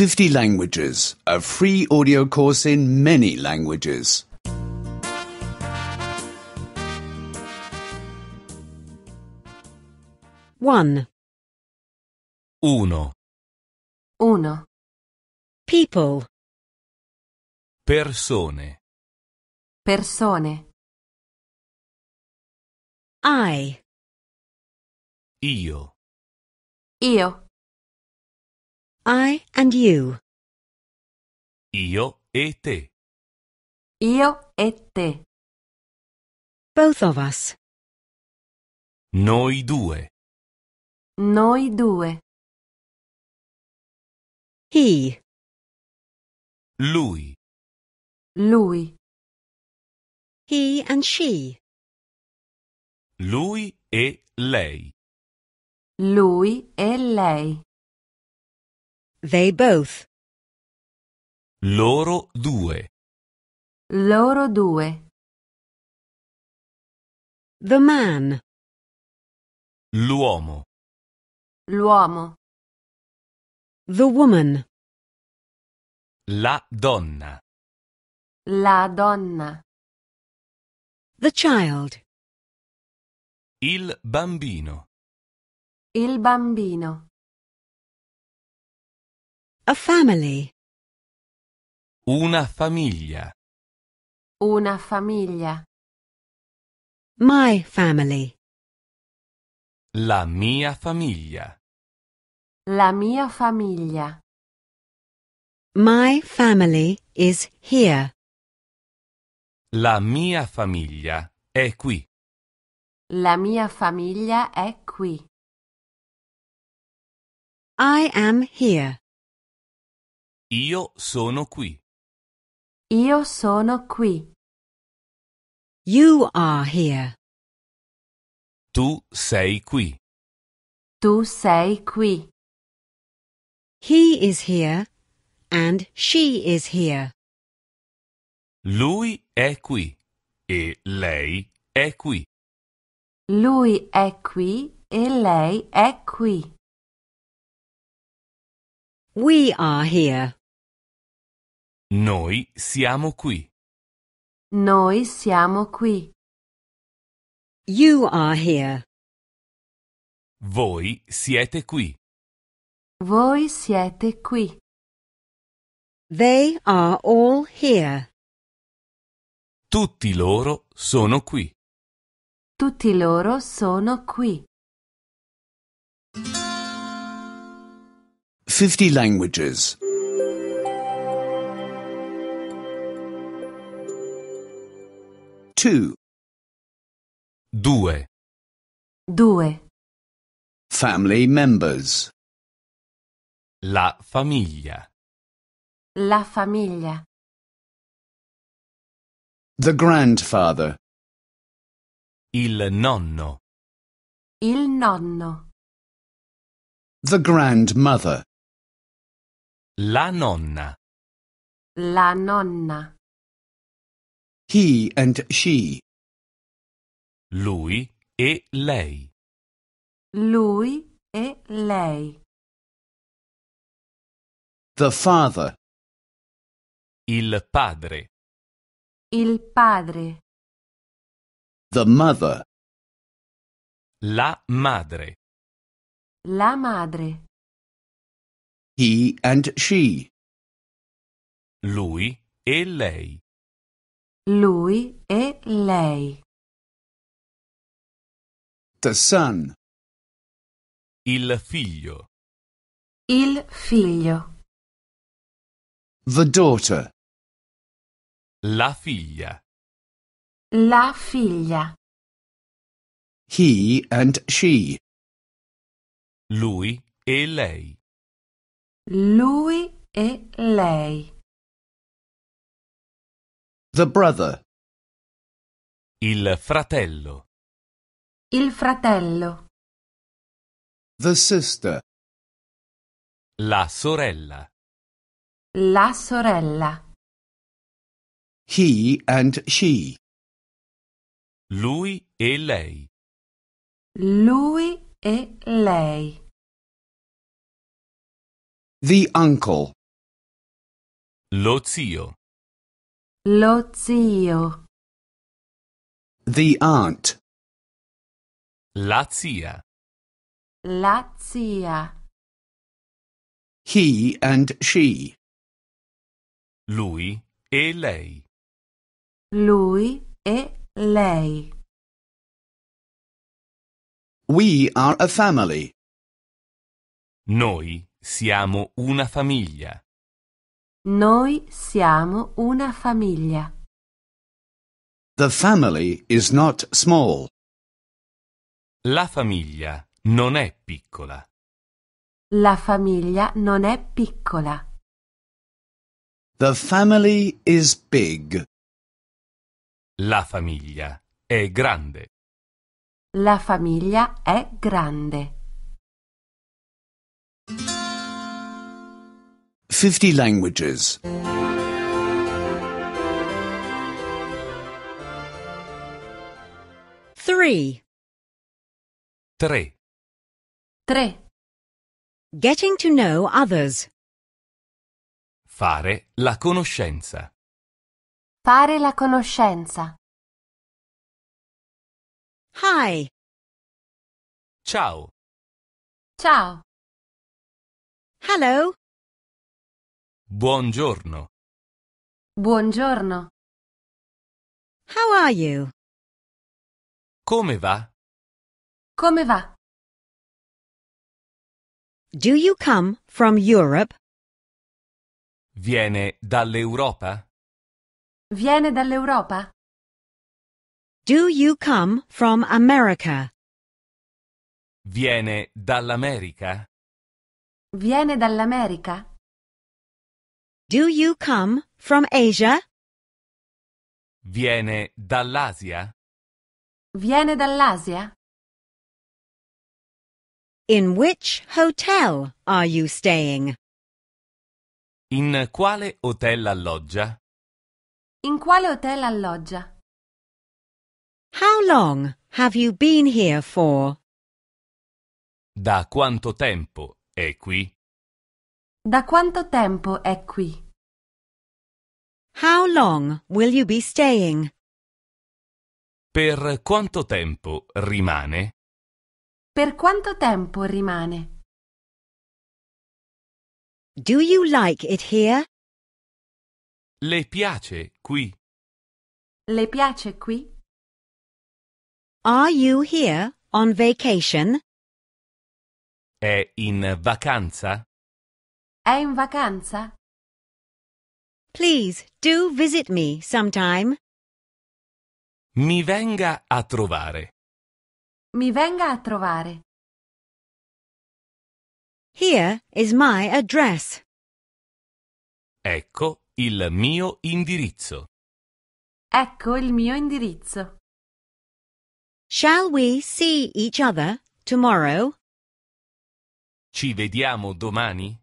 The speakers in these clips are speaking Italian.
50 languages, a free audio course in many languages. One. Uno. Uno. People. Persone. Persone. I. Io. Io. I and you. Io e te. Io e te. Both of us. Noi due. Noi due. He. Lui. Lui. He and she. Lui e lei. Lui e lei. They both. Loro due. Loro due. The man. L'uomo. L'uomo. The woman. La donna. La donna. The child. Il bambino. Il bambino. A family. Una famiglia. Una famiglia. My family. La mia famiglia. La mia famiglia. My family is here. La mia famiglia è qui. La mia famiglia è qui. I am here. Io sono qui. Io sono qui. You are here. Tu sei qui. Tu sei qui. He is here and she is here. Lui è qui e lei è qui. Lui è qui e lei è qui. We are here. Noi siamo qui. Noi siamo qui. You are here. Voi siete qui. Voi siete qui. They are all here. Tutti loro sono qui. Tutti loro sono qui. 50 languages. Two. Due. Due. Family members. La famiglia. La famiglia. The grandfather. Il nonno. Il nonno. The grandmother. La nonna. La nonna. He and she. Lui e lei. Lui e lei. The father. Il padre. Il padre. The mother. La madre. La madre. He and she. Lui e lei. Lui e lei. The son. Il figlio. Il figlio. The daughter. La figlia. La figlia. He and she. Lui e lei. Lui e lei. The brother. Il fratello. Il fratello. The sister. La sorella. La sorella. He and she. Lui e lei. Lui e lei. The uncle. Lo zio. Lo zio. The aunt. La zia. La zia. He and she. Lui e lei. Lui e lei. We are a family. Noi siamo una famiglia. Noi siamo una famiglia. The family is not small. La famiglia non è piccola. La famiglia non è piccola. The family is big. La famiglia è grande. La famiglia è grande. 50 languages. 3. Tre. Tre. Getting to know others. Fare la conoscenza. Fare la conoscenza. Hi. Ciao. Ciao. Hello. Buongiorno. Buongiorno. How are you? Come va? Come va? Do you come from Europe? Viene dall'Europa? Viene dall'Europa? Do you come from America? Viene dall'America? Viene dall'America? Do you come from Asia? Viene dall'Asia? Viene dall'Asia? In which hotel are you staying? In quale hotel alloggia? In quale hotel alloggia? How long have you been here for? Da quanto tempo è qui? Da quanto tempo è qui? How long will you be staying? Per quanto tempo rimane? Per quanto tempo rimane? Do you like it here? Le piace qui? Le piace qui? Are you here on vacation? È in vacanza? È in vacanza? Please do visit me sometime. Mi venga a trovare. Mi venga a trovare. Here is my address. Ecco il mio indirizzo. Ecco il mio indirizzo. Shall we see each other tomorrow? Ci vediamo domani?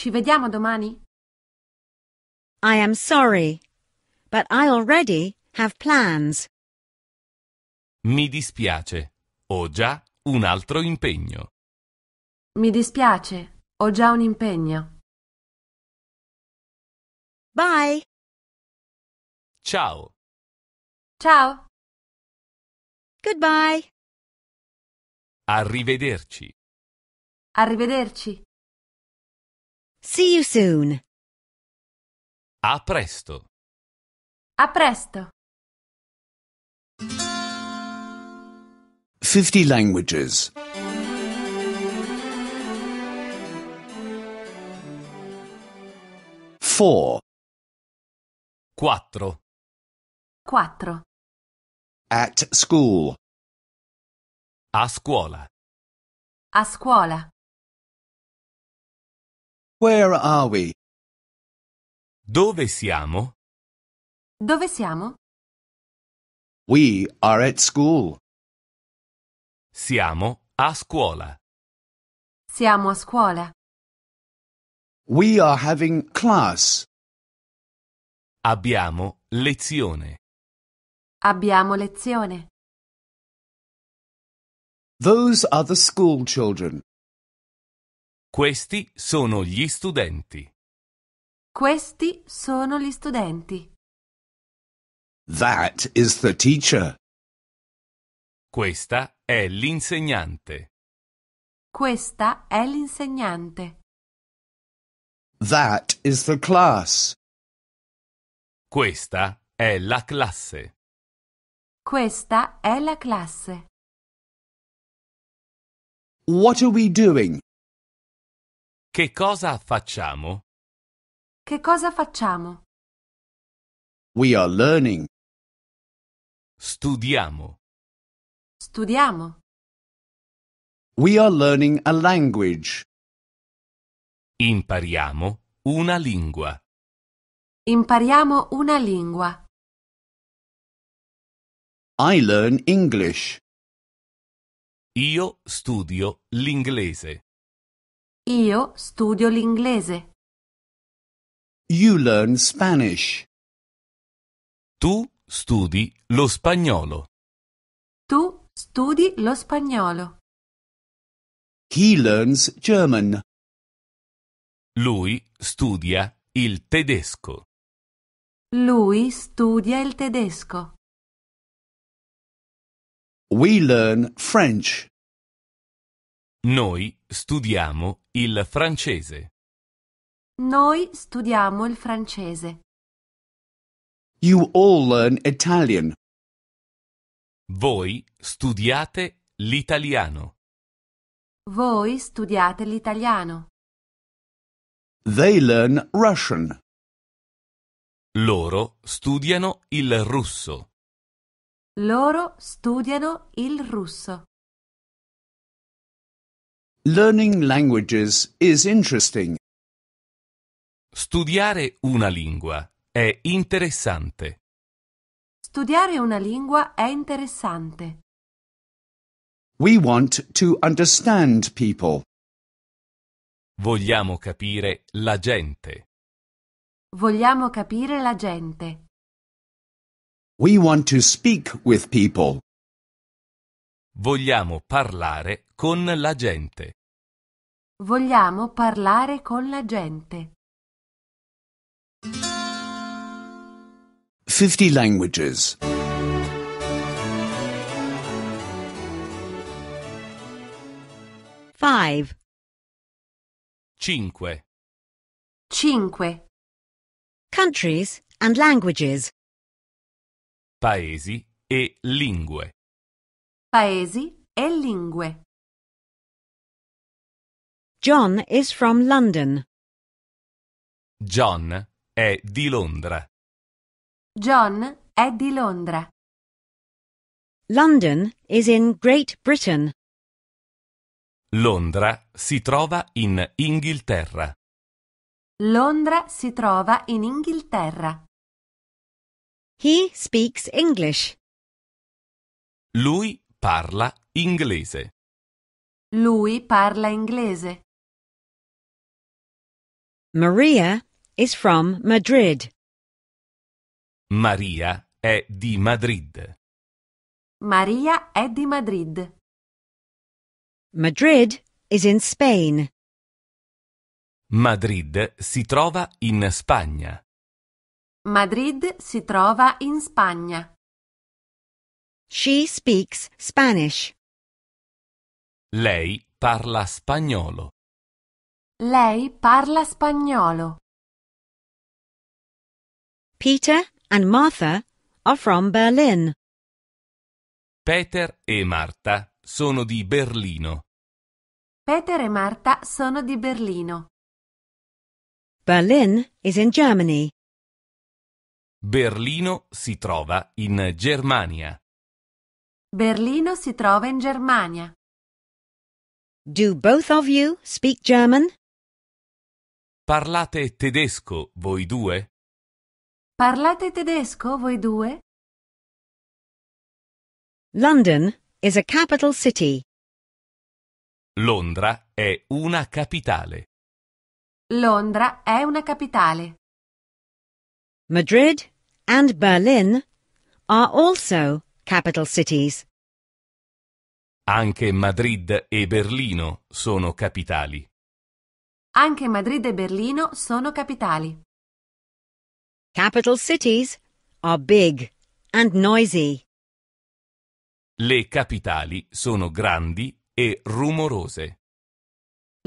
Ci vediamo domani? I am sorry, but I already have plans. Mi dispiace, ho già un altro impegno. Mi dispiace, ho già un impegno. Bye. Ciao. Ciao. Goodbye. Arrivederci. Arrivederci. See you soon. A presto. A presto. 50 languages. 4 4 4 At school. A scuola. A scuola. Where are we? Dove siamo? Dove siamo? We are at school. Siamo a scuola. Siamo a scuola. We are having class. Abbiamo lezione. Abbiamo lezione. Those are the school children. Questi sono gli studenti. Questi sono gli studenti. That is the teacher. Questa è l'insegnante. Questa è l'insegnante. That is the class. Questa è la classe. Questa è la classe. What are we doing? Che cosa facciamo? Che cosa facciamo? We are learning. Studiamo. Studiamo. We are learning a language. Impariamo una lingua. Impariamo una lingua. I learn English. Io studio l'inglese. Io studio l'inglese. You learn Spanish. Tu studi lo spagnolo. Tu studi lo spagnolo. He learns German. Lui studia il tedesco. Lui studia il tedesco. We learn French. Noi studiamo il francese. Noi studiamo il francese. You all learn Italian. Voi studiate l'italiano. Voi studiate l'italiano. They learn Russian. Loro studiano il russo. Loro studiano il russo. Learning languages is interesting. Studiare una lingua è interessante. Studiare una lingua è interessante. We want to understand people. Vogliamo capire la gente. Vogliamo capire la gente. We want to speak with people. Vogliamo parlare con la gente. Vogliamo parlare con la gente. 50 languages. 5 5 5 Countries and languages. Paesi e lingue. Paesi e lingue. John is from London. John è di Londra. John è di Londra. London is in Great Britain. Londra si trova in Inghilterra. Londra si trova in Inghilterra. He speaks English. Lui parla inglese. Lui parla inglese. Maria is from Madrid. Maria è di Madrid. Maria è di Madrid. Madrid is in Spain. Madrid si trova in Spagna. Madrid si trova in Spagna. She speaks Spanish. Lei parla spagnolo. Lei parla spagnolo. Peter and Martha are from Berlin. Peter e Marta sono di Berlino. Peter e Marta sono di Berlino. Berlin is in Germany. Berlino si trova in Germania. Berlino si trova in Germania. Do both of you speak German? Parlate tedesco voi due? Parlate tedesco voi due? London is a capital city. Londra è una capitale. Londra è una capitale. Madrid and Berlin are also capital cities. Anche Madrid e Berlino sono capitali. Anche Madrid e Berlino sono capitali. Capital cities are big and noisy. Le capitali sono grandi e rumorose.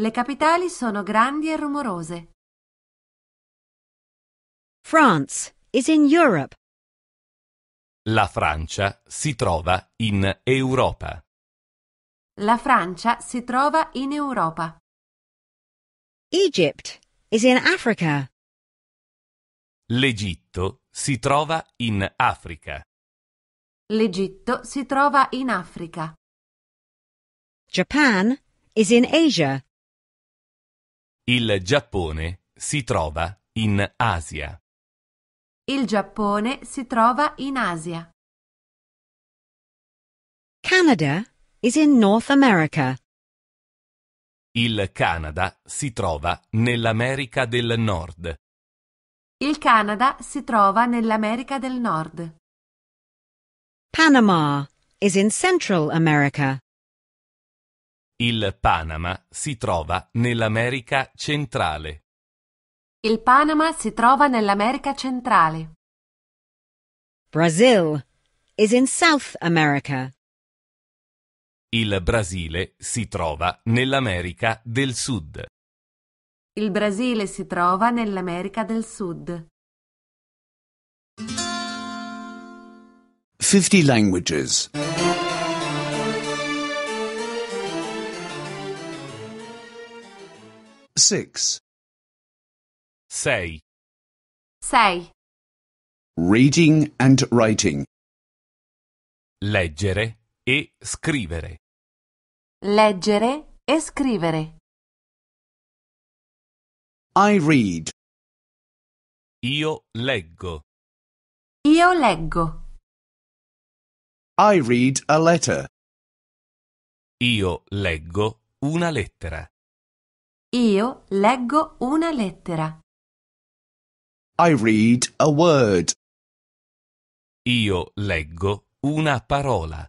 Le capitali sono grandi e rumorose. France is in Europe. La Francia si trova in Europa. La Francia si trova in Europa. Egypt is in Africa. L'Egitto si trova in Africa. L'Egitto si trova in Africa. Japan is in Asia. Il Giappone si trova in Asia. Il Giappone si trova in Asia. Canada is in North America. Il Canada si trova nell'America del Nord. Il Canada si trova nell'America del Nord. Panama is in Central America. Il Panama si trova nell'America centrale. Il Panama si trova nell'America centrale. Brazil is in South America. Il Brasile si trova nell'America del Sud. Il Brasile si trova nell'America del Sud. 50 languages. 6 say. Say. Reading and writing. Leggere e scrivere. Leggere e scrivere. I read. Io leggo. Io leggo. I read a letter. Io leggo una lettera. Io leggo una lettera. I read a word. Io leggo una parola.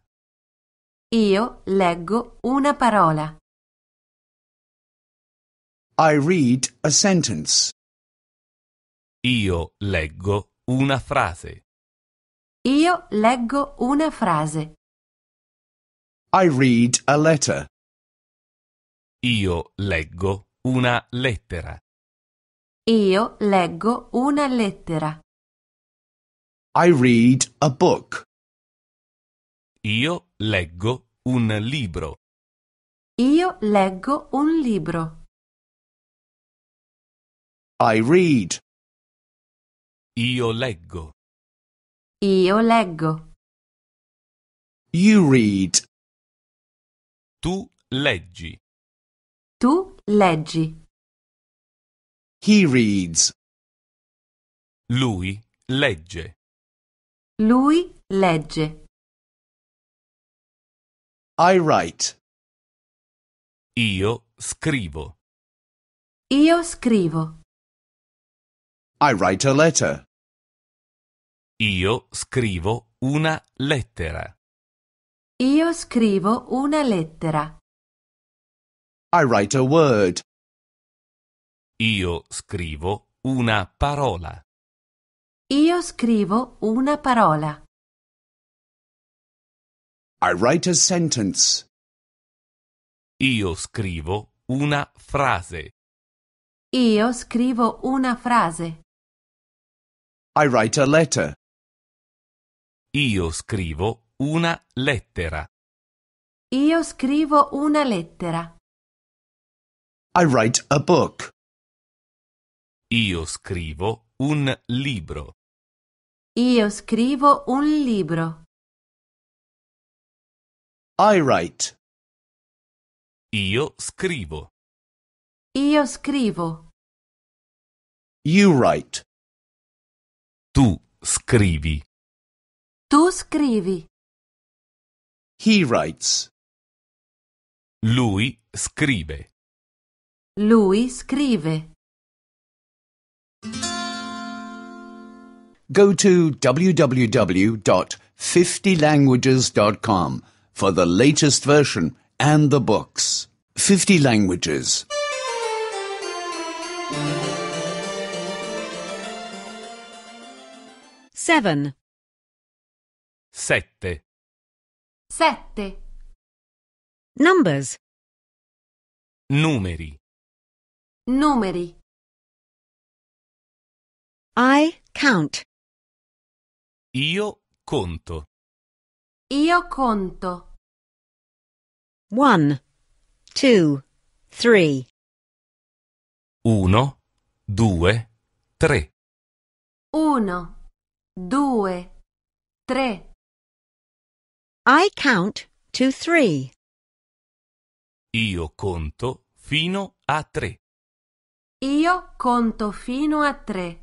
Io leggo una parola. I read a sentence. Io leggo una frase. Io leggo una frase. I read a letter. Io leggo una lettera. Io leggo una lettera. I read a book. Io leggo un libro. Io leggo un libro. I read. Io leggo. Io leggo. You read. Tu leggi. Tu leggi. He reads. Lui legge. Lui legge. I write. Io scrivo. Io scrivo. I write a letter. Io scrivo una lettera. Io scrivo una lettera. I write a word. Io scrivo una parola. Io scrivo una parola. I write a sentence. Io scrivo una frase. Io scrivo una frase. I write a letter. Io scrivo una lettera. Io scrivo una lettera. I write a book. Io scrivo un libro. Io scrivo un libro. I write. Io scrivo. Io scrivo. You write. Tu scrivi. Tu scrivi. He writes. Lui scrive. Lui scrive. Go to www.50languages.com for the latest version and the books. 50 Languages. Seven. Sette. Sette. Numbers. Numeri. Numeri. I count. Io conto. Io conto. One, two, three. Uno, due, tre. Uno, due, tre. I count to three. Io conto fino a tre. Io conto fino a tre.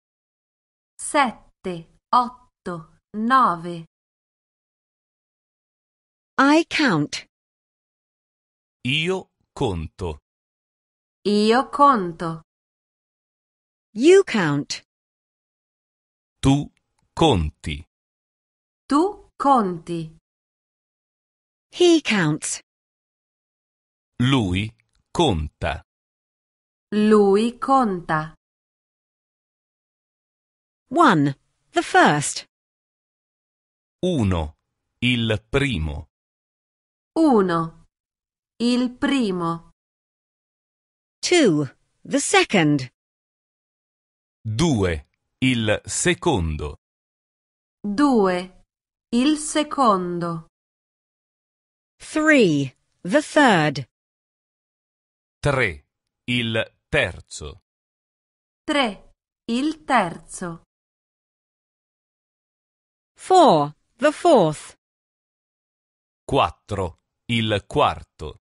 sette, otto, nove. I count. Io conto. Io conto. You count. Tu conti. Tu conti. He counts. Lui conta. Lui conta. One. The first. Uno. Il primo. Uno. Il primo. Two. The second. Due. Il secondo. Due. Il secondo. Three. The third. Tre. Il terzo. Tre. Il terzo. Four, the fourth. 4. Il quarto.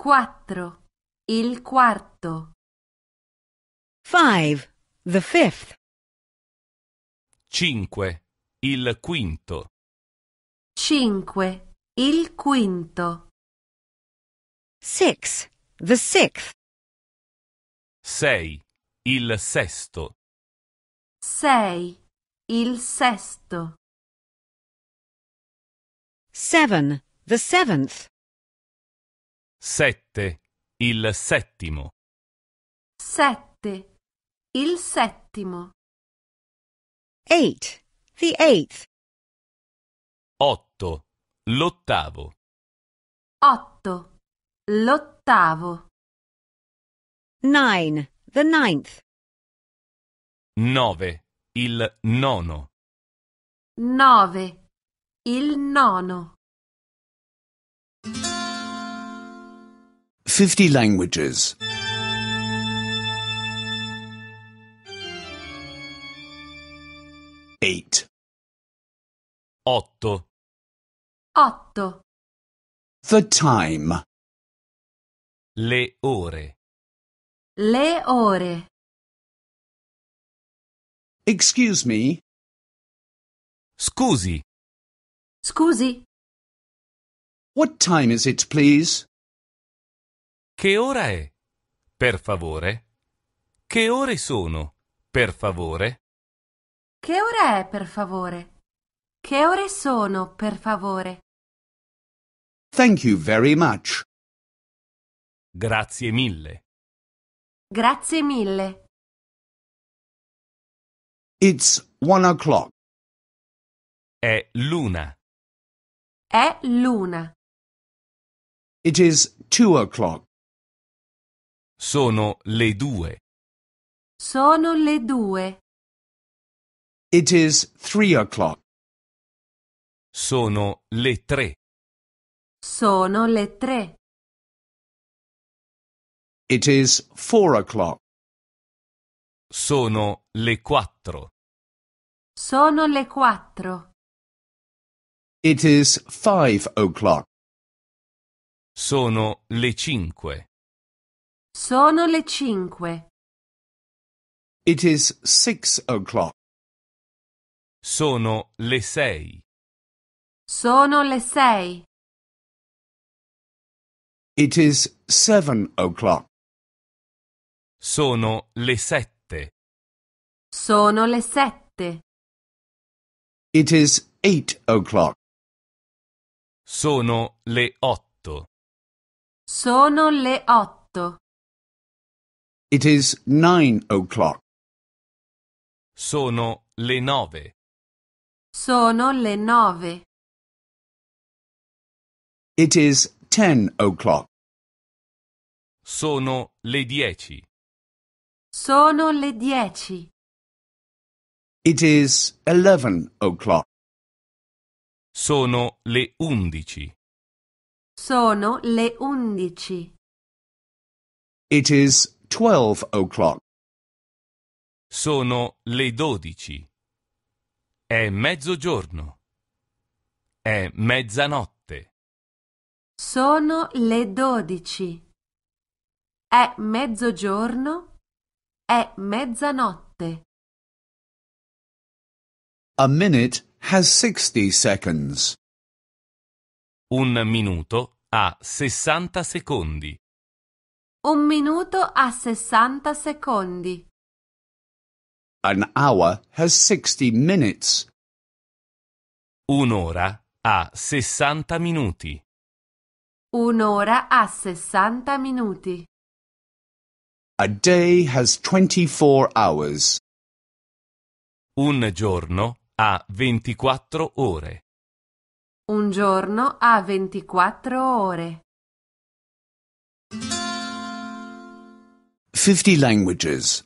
4. Il quarto. Five, the fifth. 5. Il quinto. 5. Il quinto. Six, the sixth. 6. Il sesto. 6. Il sesto. Seven, the seventh. Sette, il settimo. Sette, il settimo. Eight, the eighth. Otto, l'ottavo. Otto, l'ottavo. Nine, the ninth. Nove, il nono. Nove. Il nono. 50 languages. 8 Otto. Otto. The time Le ore Le ore Excuse me. Scusi. Scusi. What time is it, please? Che ora è? Per favore. Che ore sono? Per favore. Che ora è, per favore? Che ore sono, per favore? Thank you very much. Grazie mille. Grazie mille. It's one o'clock. È luna. È luna. It is two o'clock. Sono le due. Sono le due. It is three o'clock. Sono le tre. Sono le tre. It is four o'clock. Sono le quattro. Sono le quattro. It is five o'clock. Sono le cinque. Sono le cinque. It is six o'clock. Sono le sei. Sono le sei. It is seven o'clock. Sono le sette. Sono le sette. It is eight o'clock. Sono le otto. Sono le otto. It is nine o'clock. Sono le nove. Sono le nove. It is ten o'clock. Sono le dieci. Sono le dieci. It is eleven o'clock. Sono le undici. Sono le undici. It is twelve o'clock. Sono le dodici. È mezzogiorno. È mezzanotte. Sono le dodici. È mezzogiorno. È mezzanotte. A minute has 60 seconds. Un minuto ha 60 secondi. Un minuto ha 60 secondi. An hour has 60 minutes. Un'ora ha 60 minuti. Un'ora ha 60 minuti. A day has 24 hours. Un giorno a 24 ore. Un giorno a 24 ore. 50 languages.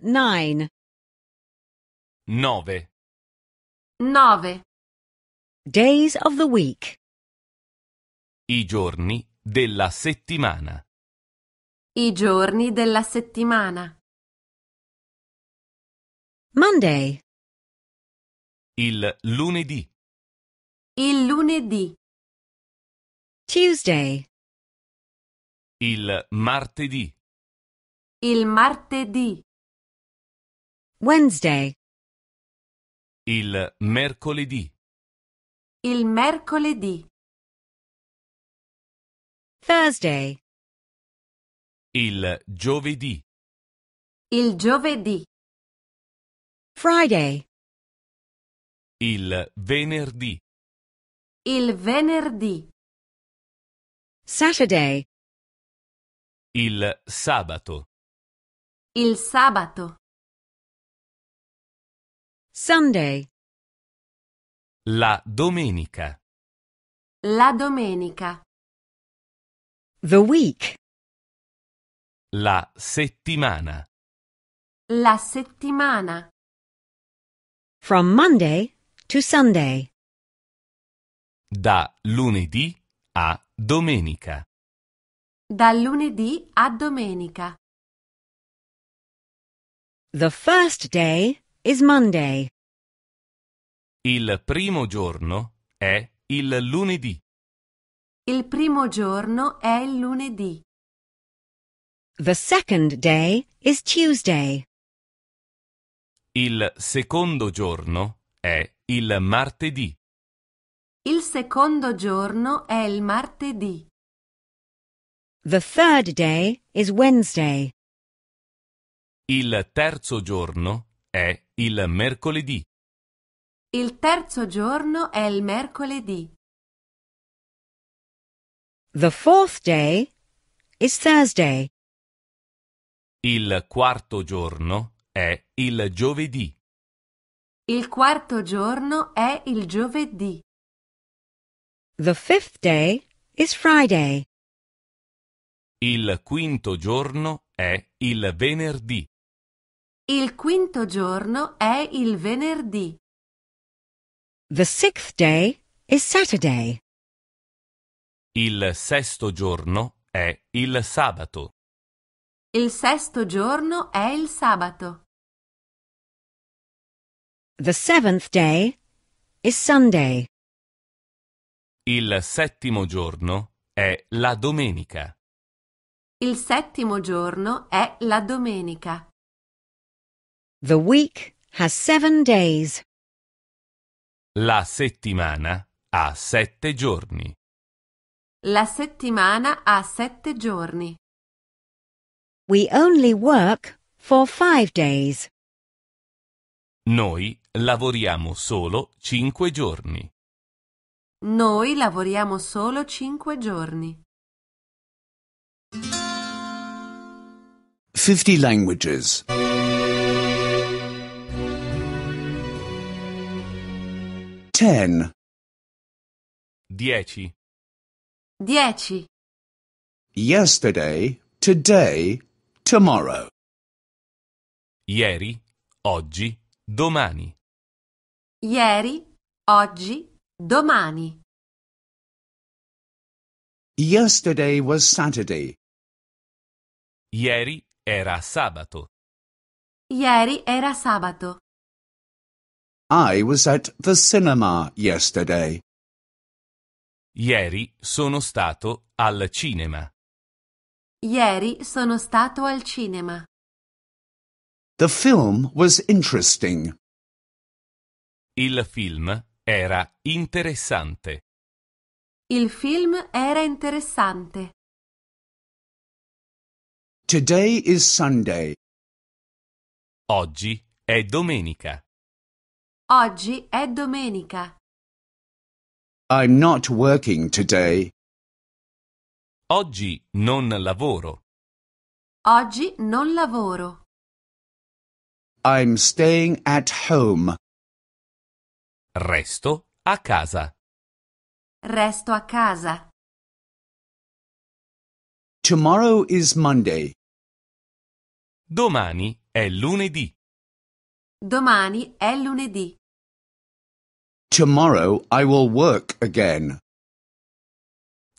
9 9 9 Days of the week. I giorni della settimana. I giorni della settimana. Monday. Il lunedì. Il lunedì. Tuesday. Il martedì. Il martedì. Wednesday. Il mercoledì. Il mercoledì. Thursday. Il giovedì. Il giovedì. Friday. Il venerdì. Il venerdì. Saturday. Il sabato. Il sabato. Sunday. La domenica. La domenica. The week. La settimana. La settimana. From Monday to Sunday. Da lunedì a domenica. Da lunedì a domenica. The first day is Monday. Il primo giorno è il lunedì. Il primo giorno è il lunedì. The second day is Tuesday. Il secondo giorno è il martedì. Il secondo giorno è il martedì. The third day is Wednesday. Il terzo giorno è il mercoledì. Il terzo giorno è il mercoledì. The fourth day is Thursday. Il quarto giorno è il giovedì. Il quarto giorno è il giovedì. The fifth day is Friday. Il quinto giorno è il venerdì. Il quinto giorno è il venerdì. The sixth day is Saturday. Il sesto giorno è il sabato. Il sesto giorno è il sabato. The seventh day is Sunday. Il settimo giorno è la domenica. Il settimo giorno è la domenica. The week has seven days. La settimana ha sette giorni. La settimana ha sette giorni. We only work for five days. Noi lavoriamo solo cinque giorni. Noi lavoriamo solo cinque giorni. 50 languages. 10 Dieci. Dieci. Yesterday, today tomorrow. Ieri, oggi, domani. Ieri, oggi, domani. Yesterday was Saturday. Ieri era sabato. Ieri era sabato. I was at the cinema yesterday. Ieri sono stato al cinema. Ieri sono stato al cinema. The film was interesting. Il film era interessante. Il film era interessante. Today is Sunday. Oggi è domenica. Oggi è domenica. I'm not working today. Oggi non lavoro. Oggi non lavoro. I'm staying at home. Resto a casa. Resto a casa. Tomorrow is Monday. Domani è lunedì. Domani è lunedì. Tomorrow I will work again.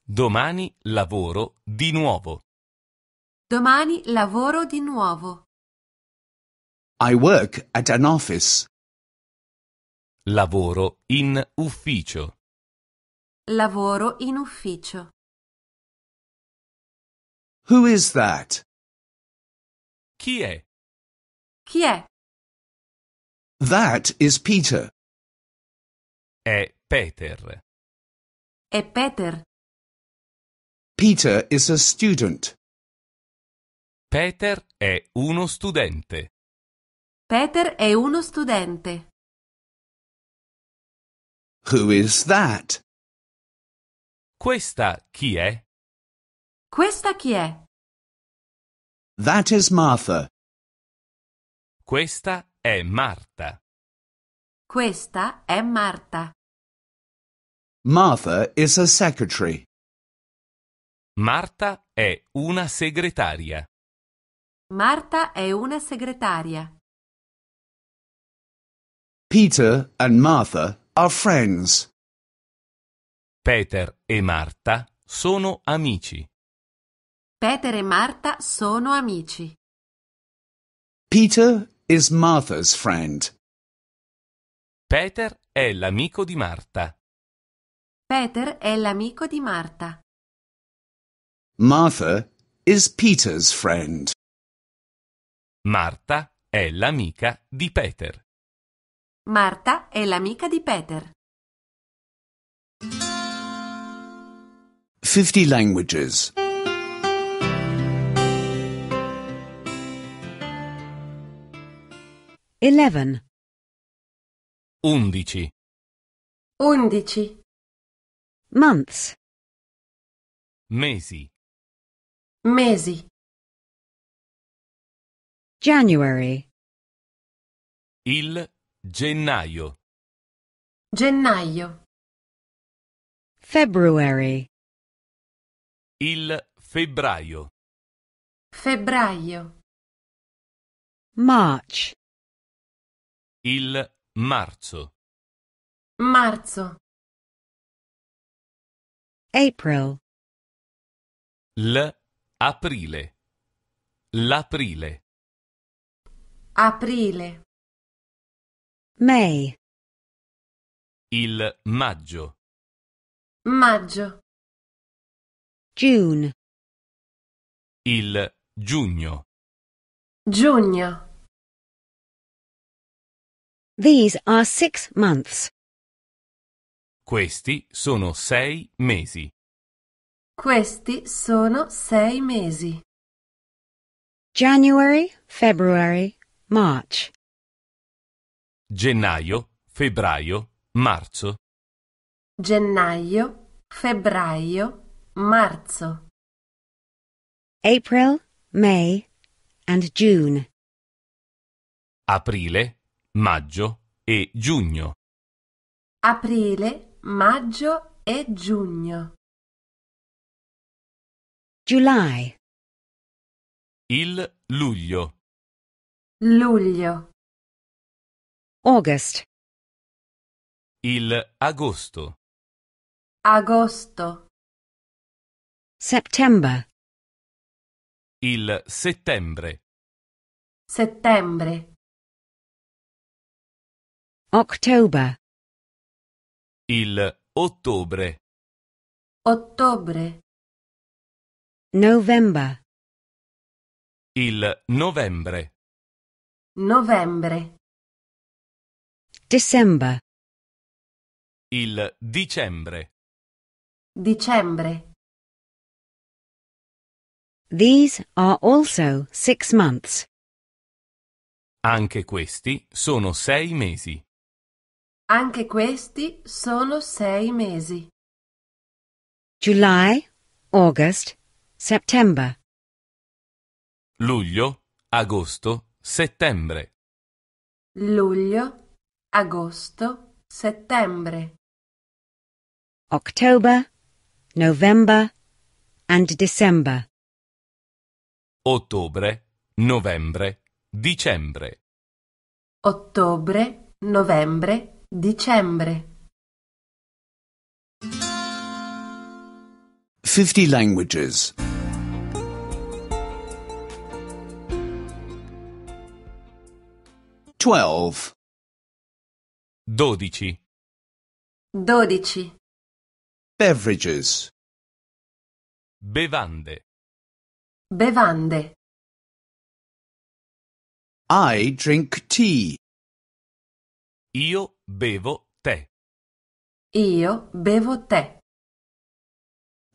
Domani lavoro di nuovo. Domani lavoro di nuovo. I work at an office. Lavoro in ufficio. Lavoro in ufficio. Who is that? Chi è? Chi è? That is Peter. È Peter. È Peter. Peter is a student. Peter è uno studente. Peter è uno studente. Who is that? Questa chi è? Questa chi è? That is Martha. Questa è Marta. Questa è Marta. Martha is a secretary. Marta è una segretaria. Marta è una segretaria. Peter and Martha are friends. Peter e Marta sono amici. Peter e Marta sono amici. Peter is Martha's friend. Peter è l'amico di Marta. Peter è l'amico di Marta. Martha is Peter's friend. Marta è l'amica di Peter. Marta è l'amica di Peter. 50 languages. 11 11 11 months mesi mesi January il gennaio gennaio February il febbraio febbraio March il marzo marzo April l Aprile. L'aprile. Aprile. May. Il maggio. Maggio. June. Il giugno. Giugno. These are six months. Questi sono sei mesi. Questi sono sei mesi. January, February, March. Gennaio, febbraio, marzo. Gennaio, febbraio, marzo. April, May and June. Aprile, maggio e giugno. Aprile, maggio e giugno. July. Il luglio. Luglio. August. Il agosto. Agosto. September. Il settembre. Settembre. October. Il ottobre. Ottobre. November. Il novembre. Novembre. December. Il dicembre. Dicembre. These are also six months. Anche questi sono sei mesi. Anche questi sono sei mesi. July, August, September. Luglio, agosto, settembre. Luglio, agosto, settembre. October, November and December. Ottobre, novembre, dicembre. Ottobre, novembre, dicembre. 50 languages. 12 12 12 Beverages Bevande Bevande I drink tea. Io bevo tè. Io bevo tè.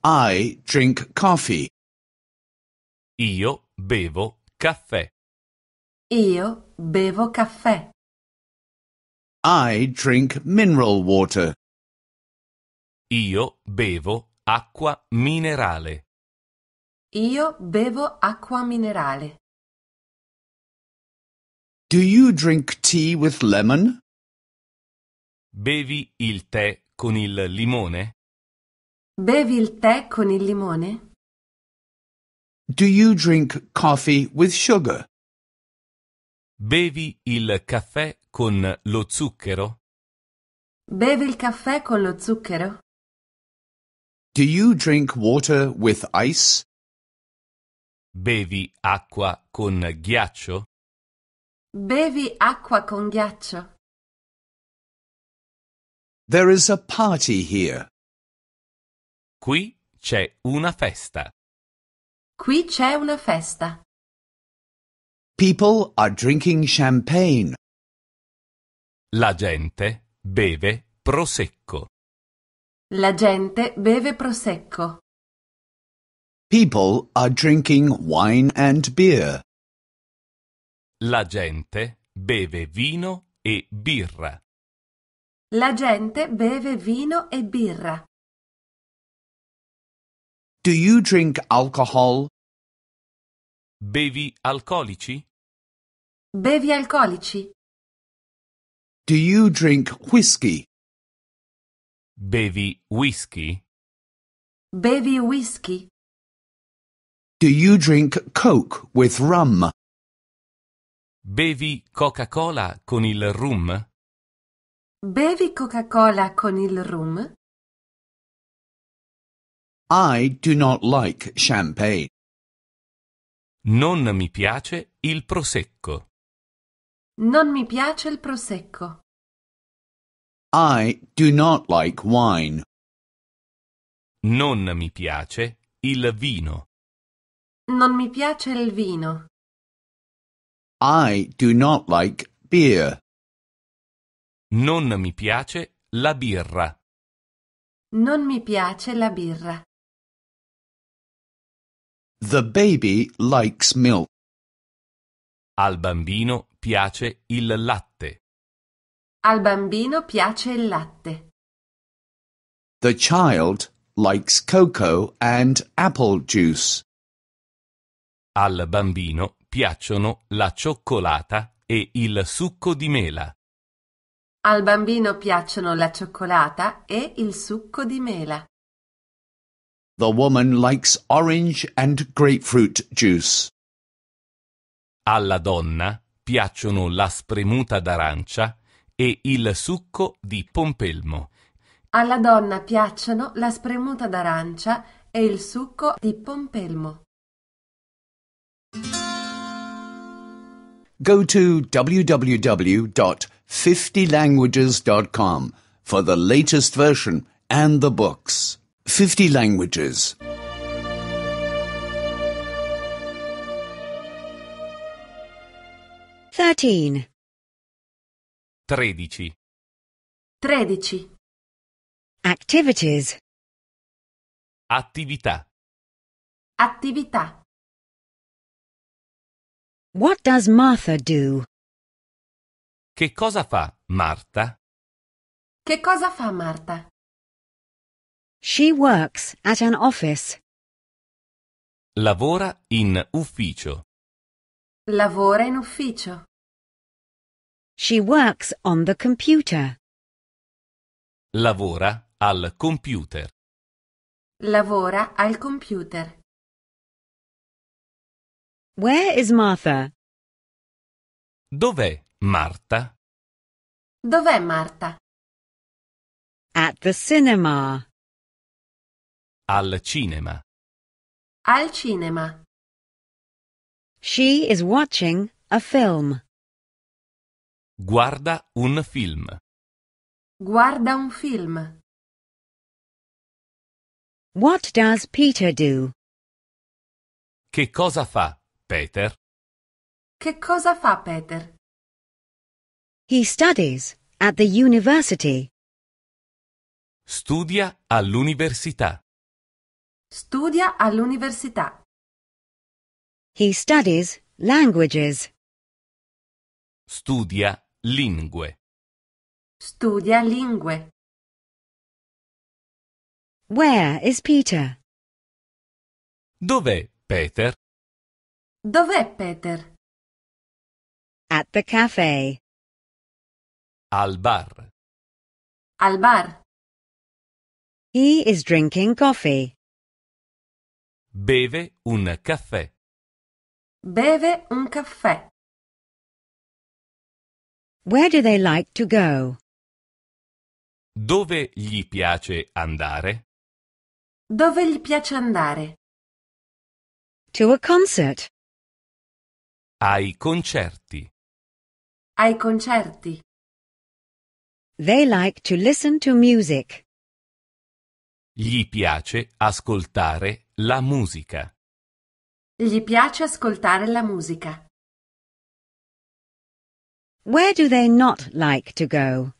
I drink coffee. Io bevo caffè. Io bevo caffè. I drink mineral water. Io bevo acqua minerale. Io bevo acqua minerale. Do you drink tea with lemon? Bevi il tè con il limone? Bevi il tè con il limone? Do you drink coffee with sugar? Bevi il caffè con lo zucchero? Bevi il caffè con lo zucchero? Do you drink water with ice? Bevi acqua con ghiaccio? Bevi acqua con ghiaccio. There is a party here. Qui c'è una festa. Qui c'è una festa. People are drinking champagne. La gente beve prosecco. La gente beve prosecco. People are drinking wine and beer. La gente beve vino e birra. La gente beve vino e birra. Do you drink alcohol? Bevi alcolici? Bevi alcolici. Do you drink whiskey? Bevi whisky? Bevi whisky. Do you drink Coke with rum? Bevi Coca-Cola con il rum? Bevi Coca-Cola con il rum? I do not like champagne. Non mi piace il prosecco. Non mi piace il prosecco. I do not like wine. Non mi piace il vino. Non mi piace il vino. I do not like beer. Non mi piace la birra. Non mi piace la birra. The baby likes milk. Al bambino piace il latte. Al bambino piace il latte. The child likes cocoa and apple juice. Al bambino piacciono la cioccolata e il succo di mela. Al bambino piacciono la cioccolata e il succo di mela. The woman likes orange and grapefruit juice. Alla donna piacciono la spremuta d'arancia e il succo di pompelmo. Alla donna piacciono la spremuta d'arancia e il succo di pompelmo. Go to www.50languages.com for the latest version and the books. 50 languages. 13. 13. 13. Activities. Attività. Attività. What does Martha do? Che cosa fa Marta? Che cosa fa Marta? She works at an office. Lavora in ufficio. Lavora in ufficio. She works on the computer. Lavora al computer. Lavora al computer. Where is Martha? Dov'è Marta? Dov'è Marta? At the cinema. Al cinema. Al cinema. She is watching a film. Guarda un film. Guarda un film. What does Peter do? Che cosa fa Peter? Che cosa fa Peter? He studies at the university. Studia all'università. Studia all'università. He studies languages. Studia lingue. Studia lingue. Where is Peter? Dov'è Peter? Dov'è Peter? At the cafe. Al bar. Al bar. He is drinking coffee. Beve un caffè. Beve un caffè. Where do they like to go? Dove gli piace andare? Dove gli piace andare? To a concert. Ai concerti. Ai concerti. They like to listen to music. Gli piace ascoltare la musica. Gli piace ascoltare la musica. Where do they not like to go?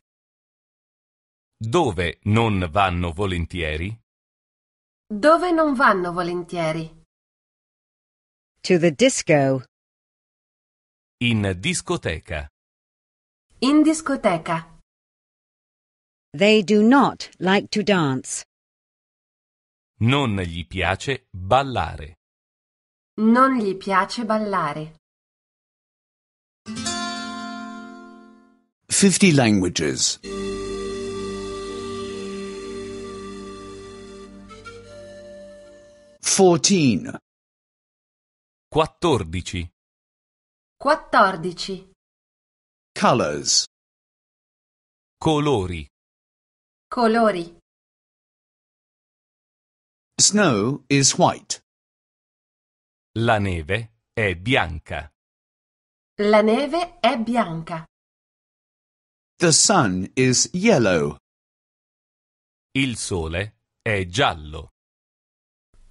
Dove non vanno volentieri? Dove non vanno volentieri? To the disco. In discoteca. In discoteca. They do not like to dance. Non gli piace ballare. Non gli piace ballare. 50 languages. 14 14 14 Colors Colori Colori Snow is white. La neve è bianca. La neve è bianca. The sun is yellow. Il sole è giallo.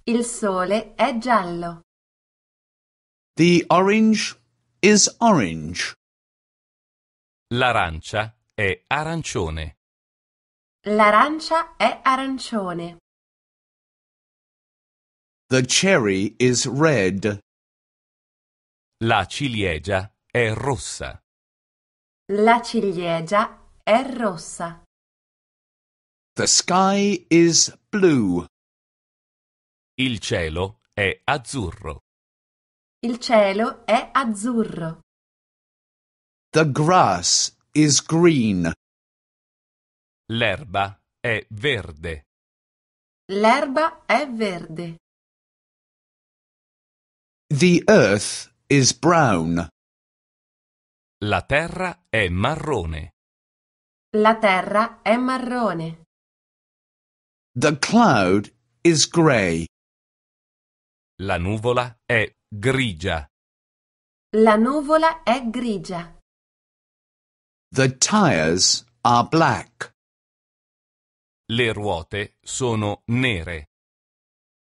Il sole è giallo. The orange is orange. L'arancia è arancione. L'arancia è arancione. The cherry is red. La ciliegia è rossa. La ciliegia è rossa. The sky is blue. Il cielo è azzurro. Il cielo è azzurro. The grass is green. L'erba è verde. L'erba è verde. The earth is brown. La terra è marrone. La terra è marrone. The cloud is grey. La nuvola è grigia. La nuvola è grigia. The tires are black. Le ruote sono nere.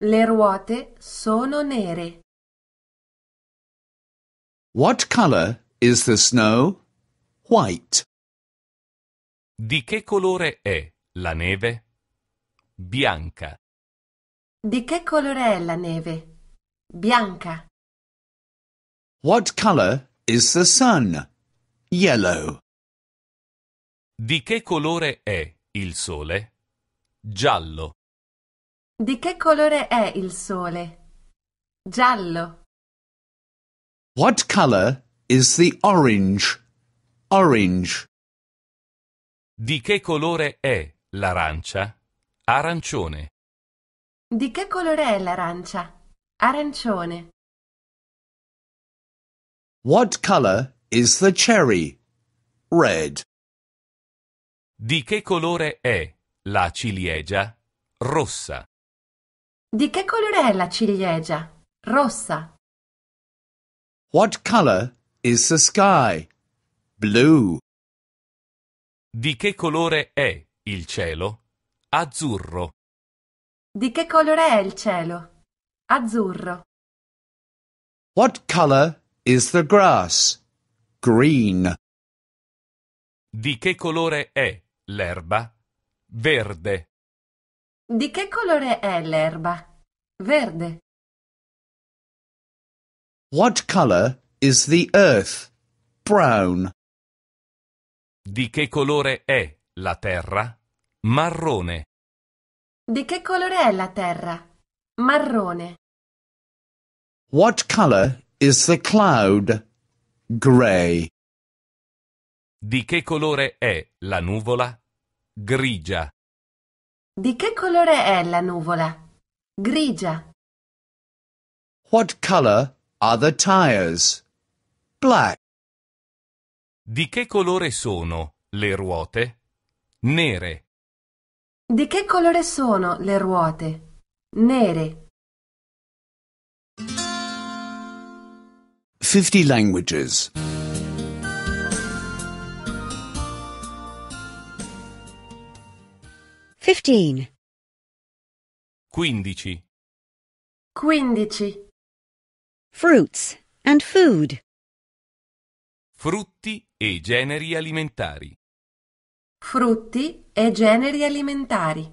Le ruote sono nere. What color is the snow? White. Di che colore è la neve? Bianca. Di che colore è la neve? Bianca. What color is the sun? Yellow. Di che colore è il sole? Giallo. Di che colore è il sole? Giallo. What color is the orange? Orange. Di che colore è l'arancia? Arancione. Di che colore è l'arancia? Arancione. What color is the cherry? Red. Di che colore è la ciliegia? Rossa. Di che colore è la ciliegia? Rossa. What color is the sky? Blue. Di che colore è il cielo? Azzurro. Di che colore è il cielo? Azzurro. What color is the grass? Green. Di che colore è l'erba? Verde. Di che colore è l'erba? Verde. What color is the earth? Brown. Di che colore è la terra? Marrone. Di che colore è la terra? Marrone. What color is the cloud? Gray. Di che colore è la nuvola? Grigia. Di che colore è la nuvola? Grigia. What color Are the tires black? Di che colore sono le ruote? Nere. Di che colore sono le ruote? Nere. 50 languages. 15 15 15 fruits and food. Frutti e generi alimentari. Frutti e generi alimentari.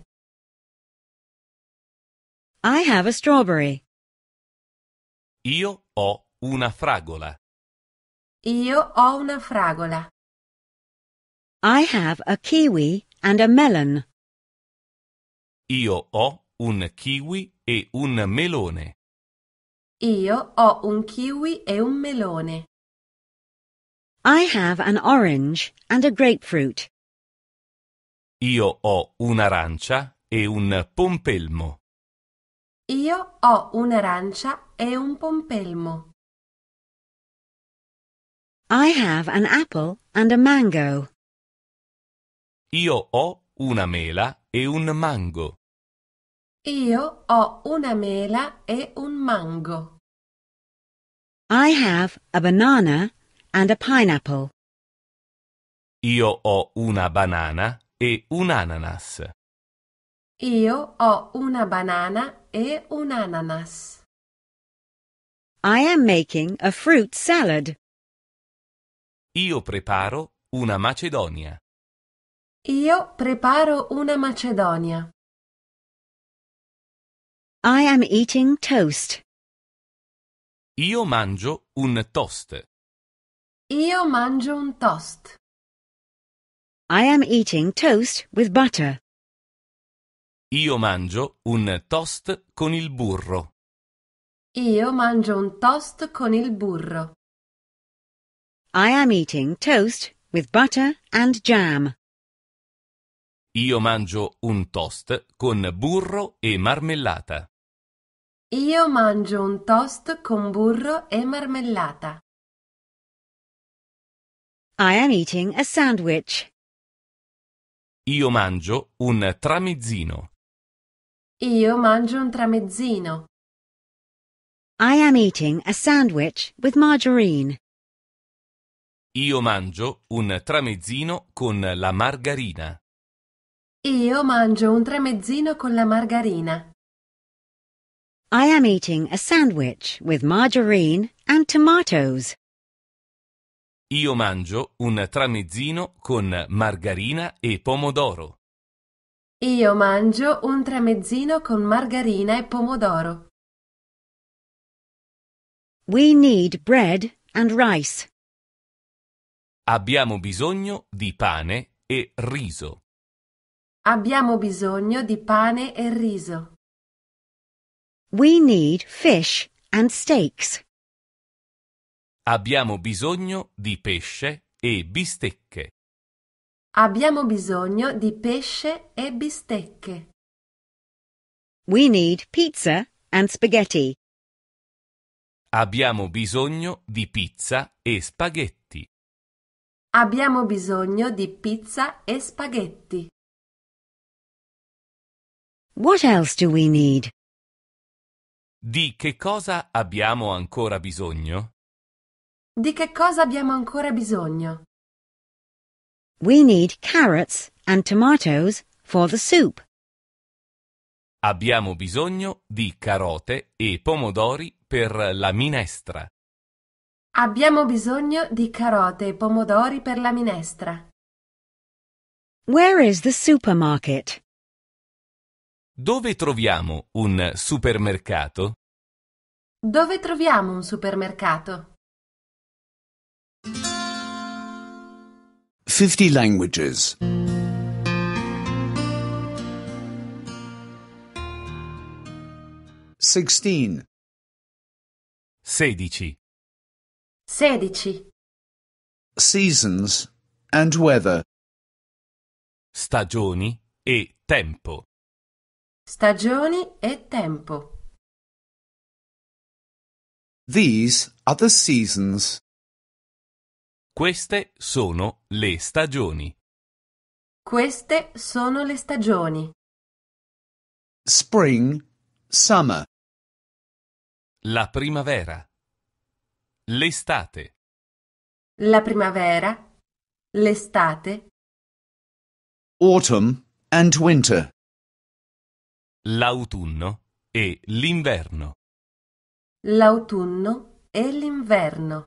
I have a strawberry. Io ho una fragola. Io ho una fragola. I have a kiwi and a melon. Io ho un kiwi e un melone. Io ho un kiwi e un melone. I have an orange and a grapefruit. Io ho un'arancia e un pompelmo. Io ho un'arancia e un pompelmo. I have an apple and a mango. Io ho una mela e un mango. Io ho una mela e un mango. I have a banana and a pineapple. Io ho una banana e un ananas. Io ho una banana e un ananas. I am making a fruit salad. Io preparo una macedonia. Io preparo una macedonia. I am eating toast. Io mangio un toast. Io mangio un toast. I am eating toast with butter. Io mangio un toast con il burro. Io mangio un toast con il burro. I am eating toast with butter and jam. Io mangio un toast con burro e marmellata. Io mangio un toast con burro e marmellata. I am eating a sandwich. Io mangio un tramezzino. Io mangio un tramezzino. I am eating a sandwich with margarine. Io mangio un tramezzino con la margarina. Io mangio un tramezzino con la margarina. I am eating a sandwich with margarine and tomatoes. Io mangio un tramezzino con margarina e pomodoro. Io mangio un tramezzino con margarina e pomodoro. We need bread and rice. Abbiamo bisogno di pane e riso. Abbiamo bisogno di pane e riso. We need fish and steaks. Abbiamo bisogno di pesce e bistecche. Abbiamo bisogno di pesce e bistecche. We need pizza and spaghetti. Abbiamo bisogno di pizza e spaghetti. Abbiamo bisogno di pizza e spaghetti. What else do we need? Di che cosa abbiamo ancora bisogno? Di che cosa abbiamo ancora bisogno? We need carrots and tomatoes for the soup. Abbiamo bisogno di carote e pomodori per la minestra. Abbiamo bisogno di carote e pomodori per la minestra. Where is the supermarket? Dove troviamo un supermercato? Dove troviamo un supermercato? 50 languages. 16 16 16 Seasons and weather Stagioni e tempo Stagioni e tempo These are the seasons. Queste sono le stagioni. Queste sono le stagioni. Spring, summer. La primavera. L'estate. La primavera, l'estate. Autumn and winter. L'autunno e l'inverno. L'autunno e l'inverno.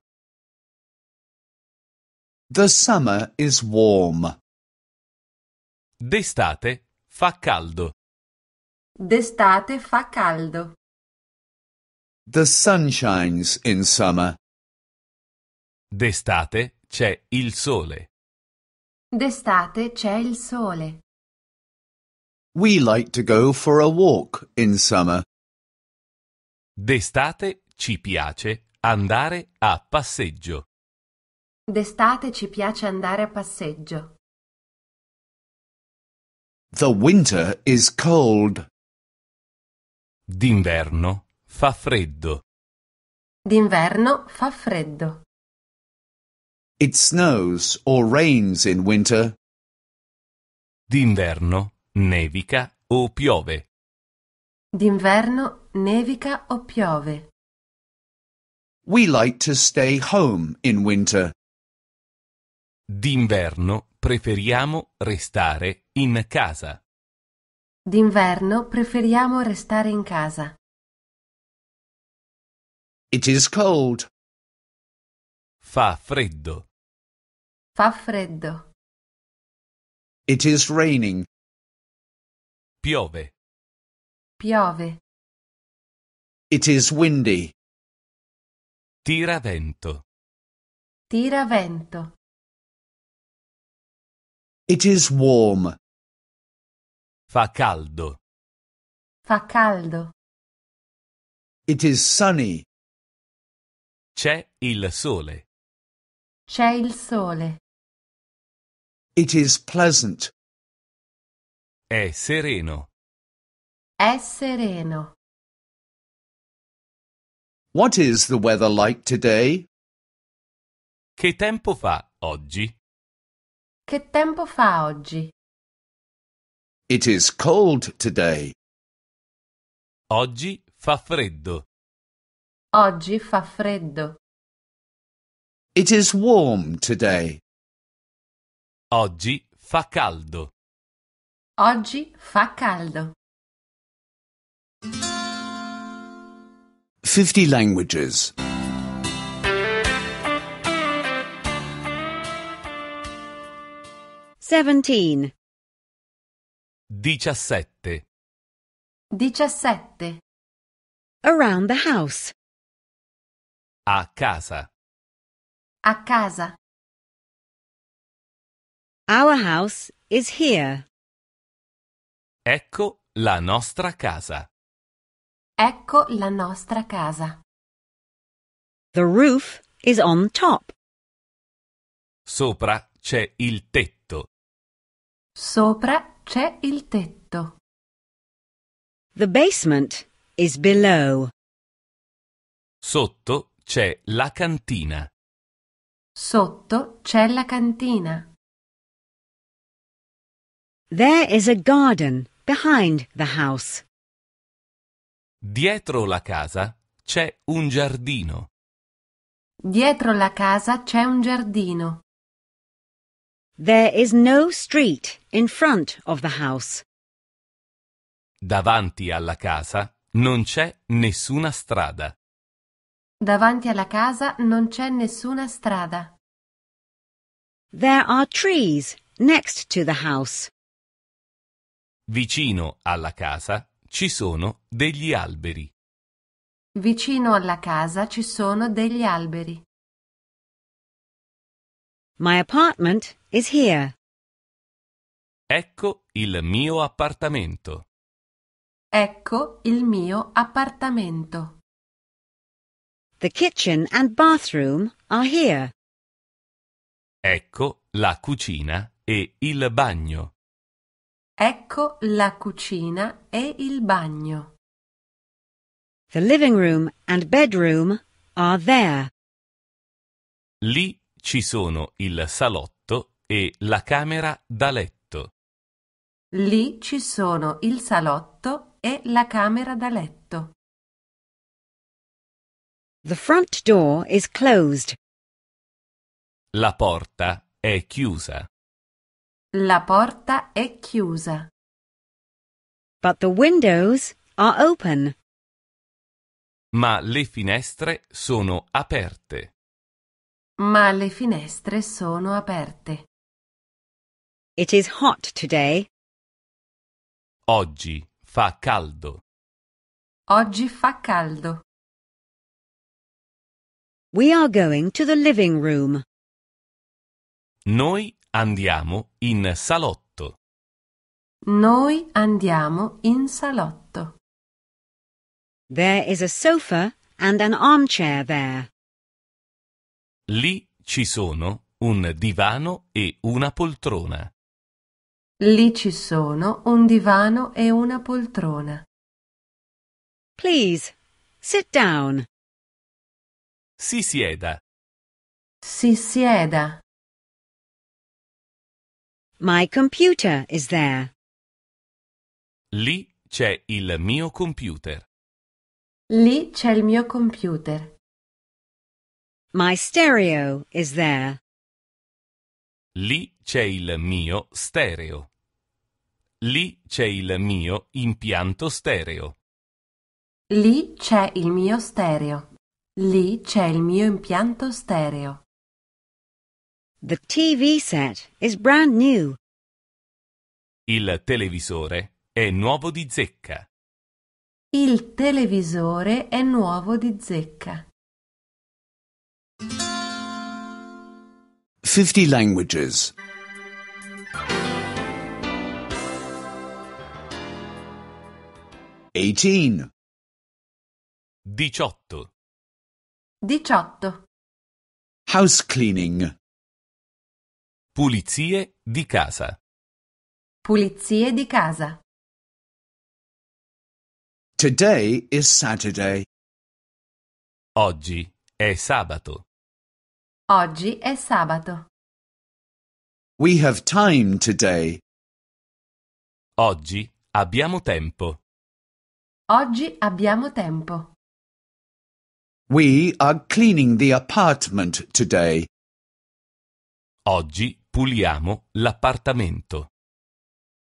The summer is warm. D'estate fa caldo. D'estate fa caldo. The sun shines in summer. D'estate c'è il sole. D'estate c'è il sole. We like to go for a walk in summer. D'estate ci piace andare a passeggio. D'estate ci piace andare a passeggio. The winter is cold. D'inverno fa freddo. D'inverno fa freddo. It snows or rains in winter. D'inverno Nevica o piove. D'inverno nevica o piove. We like to stay home in winter. D'inverno preferiamo restare in casa. D'inverno preferiamo restare in casa. It is cold. Fa freddo. Fa freddo. It is raining. Piove. Piove. It is windy. Tira vento. Tira vento. It is warm. Fa caldo. Fa caldo. It is sunny. C'è il sole. C'è il sole. It is pleasant. È sereno. È sereno. What is the weather like today? Che tempo fa oggi? Che tempo fa oggi? It is cold today. Oggi fa freddo. Oggi fa freddo. It is warm today. Oggi fa caldo. Oggi fa caldo. 50 languages. 17. 17. 17. Around the house. A casa. A casa. Our house is here. Ecco la nostra casa. Ecco la nostra casa. The roof is on top. Sopra c'è il tetto. Sopra c'è il tetto. The basement is below. Sotto c'è la cantina. Sotto c'è la cantina. There is a garden Behind the house. Dietro la casa c'è un giardino. Dietro la casa c'è un giardino. There is no street in front of the house. Davanti alla casa non c'è nessuna strada. Davanti alla casa non c'è nessuna strada. There are trees next to the house. Vicino alla casa ci sono degli alberi. Vicino alla casa ci sono degli alberi. My apartment is here. Ecco il mio appartamento. Ecco il mio appartamento. The kitchen and bathroom are here. Ecco la cucina e il bagno. Ecco la cucina e il bagno. The living room and bedroom are there. Lì ci sono il salotto e la camera da letto. Lì ci sono il salotto e la camera da letto. The front door is closed. La porta è chiusa. La porta è chiusa. But the windows are open. Ma le finestre sono aperte. Ma le finestre sono aperte. It is hot today. Oggi fa caldo. Oggi fa caldo. We are going to the living room. Noi Andiamo in salotto. Noi andiamo in salotto. There is a sofa and an armchair there. Lì ci sono un divano e una poltrona. Lì ci sono un divano e una poltrona. Please, sit down. Si sieda. Si sieda. My computer is there. Lì c'è il mio computer. Lì c'è il mio computer. My stereo is there. Lì c'è il mio stereo. Lì c'è il mio impianto stereo. Lì c'è il mio stereo. Lì c'è il mio impianto stereo. The TV set is brand new. Il televisore è nuovo di zecca. Il televisore è nuovo di zecca. 50 languages. 18 18 18 House cleaning Pulizie di casa. Pulizie di casa. Today is Saturday. Oggi è sabato. Oggi è sabato. We have time today. Oggi abbiamo tempo. Oggi abbiamo tempo. We are cleaning the apartment today. Oggi Puliamo l'appartamento.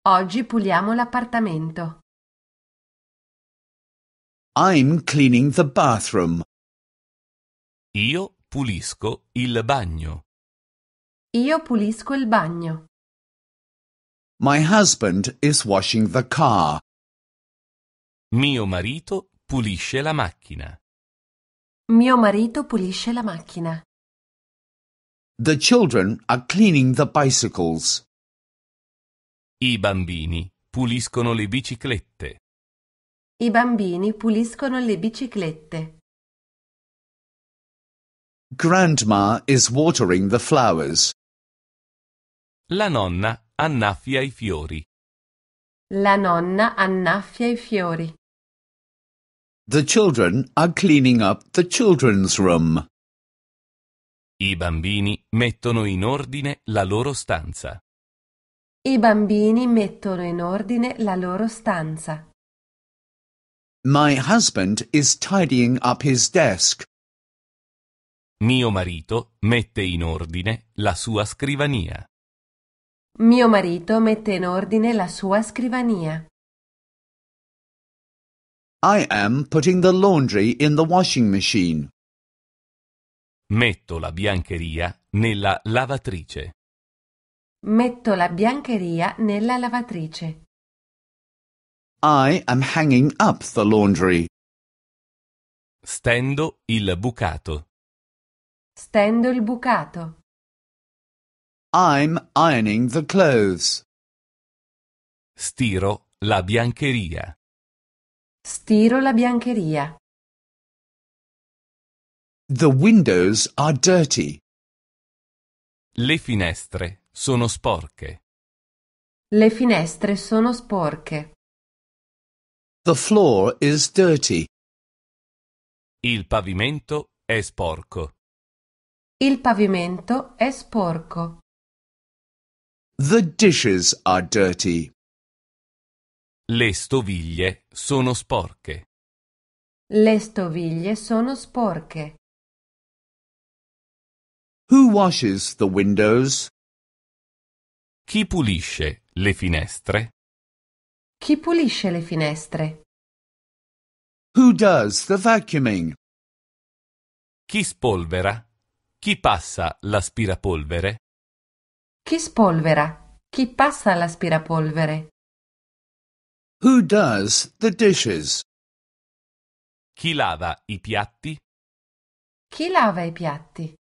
Oggi puliamo l'appartamento. I'm cleaning the bathroom. Io pulisco il bagno. Io pulisco il bagno. My husband is washing the car. Mio marito pulisce la macchina. Mio marito pulisce la macchina. The children are cleaning the bicycles. I bambini puliscono le biciclette. I bambini puliscono le biciclette. Grandma is watering the flowers. La nonna annaffia i fiori. La nonna annaffia i fiori. The children are cleaning up the children's room. I bambini mettono in ordine la loro stanza. I bambini mettono in ordine la loro stanza. My husband is tidying up his desk. Mio marito mette in ordine la sua scrivania. Mio marito mette in ordine la sua scrivania. I am putting the laundry in the washing machine. Metto la biancheria nella lavatrice. Metto la biancheria nella lavatrice. I am hanging up the laundry. Stendo il bucato. Stendo il bucato. I'm ironing the clothes. Stiro la biancheria. Stiro la biancheria. The windows are dirty. Le finestre sono sporche. Le finestre sono sporche. The floor is dirty. Il pavimento è sporco. Il pavimento è sporco. The dishes are dirty. Le stoviglie sono sporche. Le stoviglie sono sporche. Who washes the windows? Chi pulisce le finestre? Chi pulisce le finestre? Who does the vacuuming? Chi spolvera? Chi passa l'aspirapolvere? Chi spolvera? Chi passa l'aspirapolvere? Who does the dishes? Chi lava i piatti? Chi lava i piatti?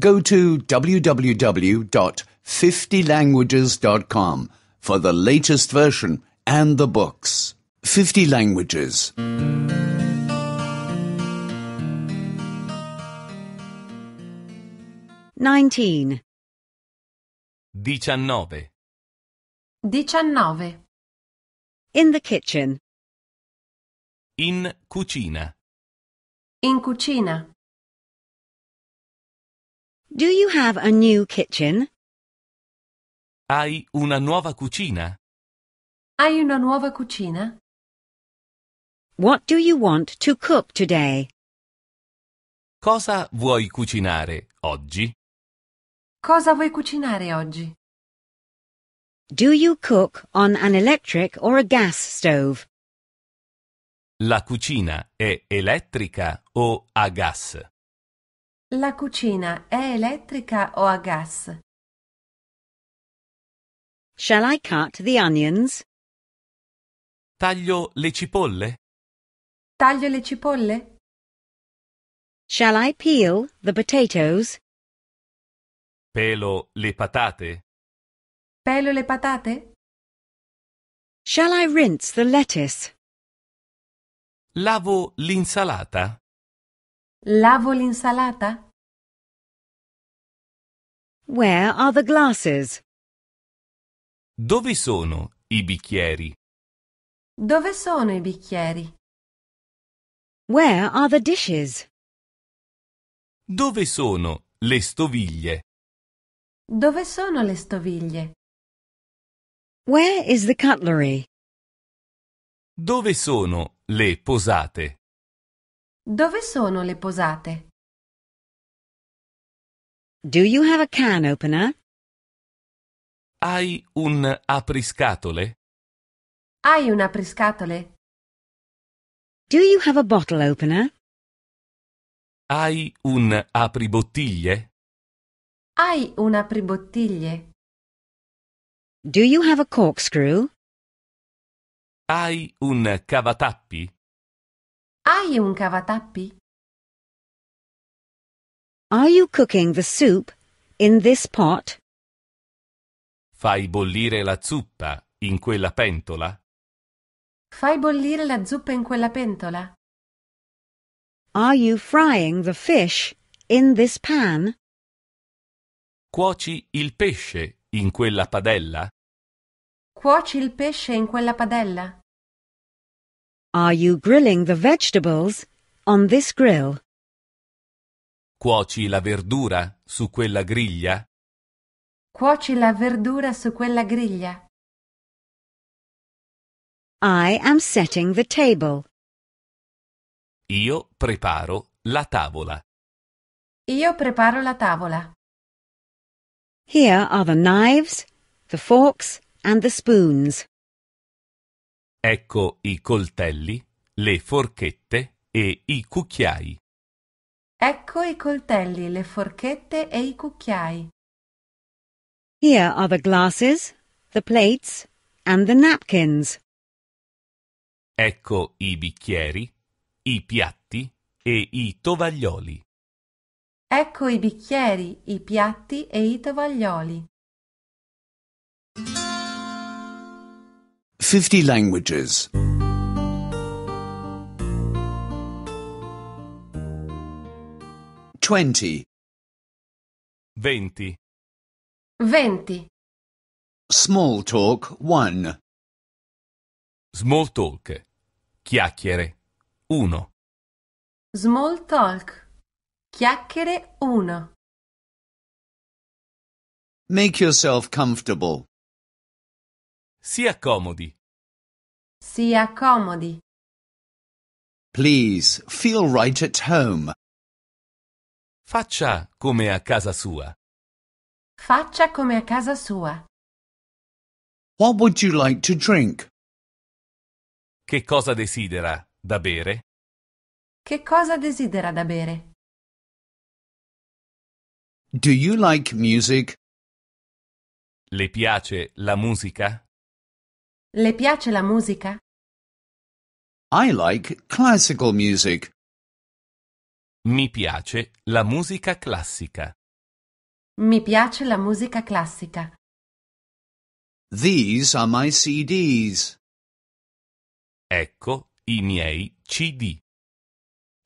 go to www.50languages.com for the latest version and the books. 50 Languages. Nineteen. Diciannove. Diciannove. In the kitchen. In cucina. In cucina. Do you have a new kitchen? Hai una nuova cucina? Hai una nuova cucina? What do you want to cook today? Cosa vuoi cucinare oggi? Cosa vuoi cucinare oggi? Do you cook on an electric or a gas stove? La cucina è elettrica o a gas? La cucina è elettrica o a gas? Shall I cut the onions? Taglio le cipolle? Taglio le cipolle? Shall I peel the potatoes? Pelo le patate? Pelo le patate? Shall I rinse the lettuce? Lavo l'insalata? Lavo l'insalata? Where are the glasses? Dove sono i bicchieri? Dove sono i bicchieri? Where are the dishes? Dove sono le stoviglie? Dove sono le stoviglie? Where is the cutlery? Dove sono le posate? Dove sono le posate? Do you have a can opener? Hai un apriscatole? Hai un apriscatole? Do you have a bottle opener? Hai un apribottiglie? Hai un apribottiglie? Do you have a corkscrew? Hai un cavatappi? Hai un cavatappi? Are you cooking the soup in this pot? Fai bollire la zuppa in quella pentola? Fai bollire la zuppa in quella pentola? Are you frying the fish in this pan? Cuoci il pesce in quella padella? Cuoci il pesce in quella padella? Are you grilling the vegetables on this grill? Cuoci la verdura su quella griglia? Cuoci la verdura su quella griglia. I am setting the table. Io preparo la tavola. Io preparo la tavola. Here are the knives, the forks and the spoons. Ecco i coltelli, le forchette e i cucchiai. Ecco i coltelli, le forchette e i cucchiai. Here are the glasses, the plates and the napkins. Ecco i bicchieri, i piatti e i tovaglioli. Ecco i bicchieri, i piatti e i tovaglioli. 50 languages. 20. 20. 20. Small talk 1. Small talk. Chiacchiere 1. Small talk. Chiacchiere 1. Make yourself comfortable. Si accomodi. Si accomodi. Please feel right at home. Faccia come a casa sua. Faccia come a casa sua. What would you like to drink? Che cosa desidera da bere? Che cosa desidera da bere? Do you like music? Le piace la musica? Le piace la musica? I like classical music. Mi piace la musica classica. Mi piace la musica classica. These are my CDs. Ecco i miei CD.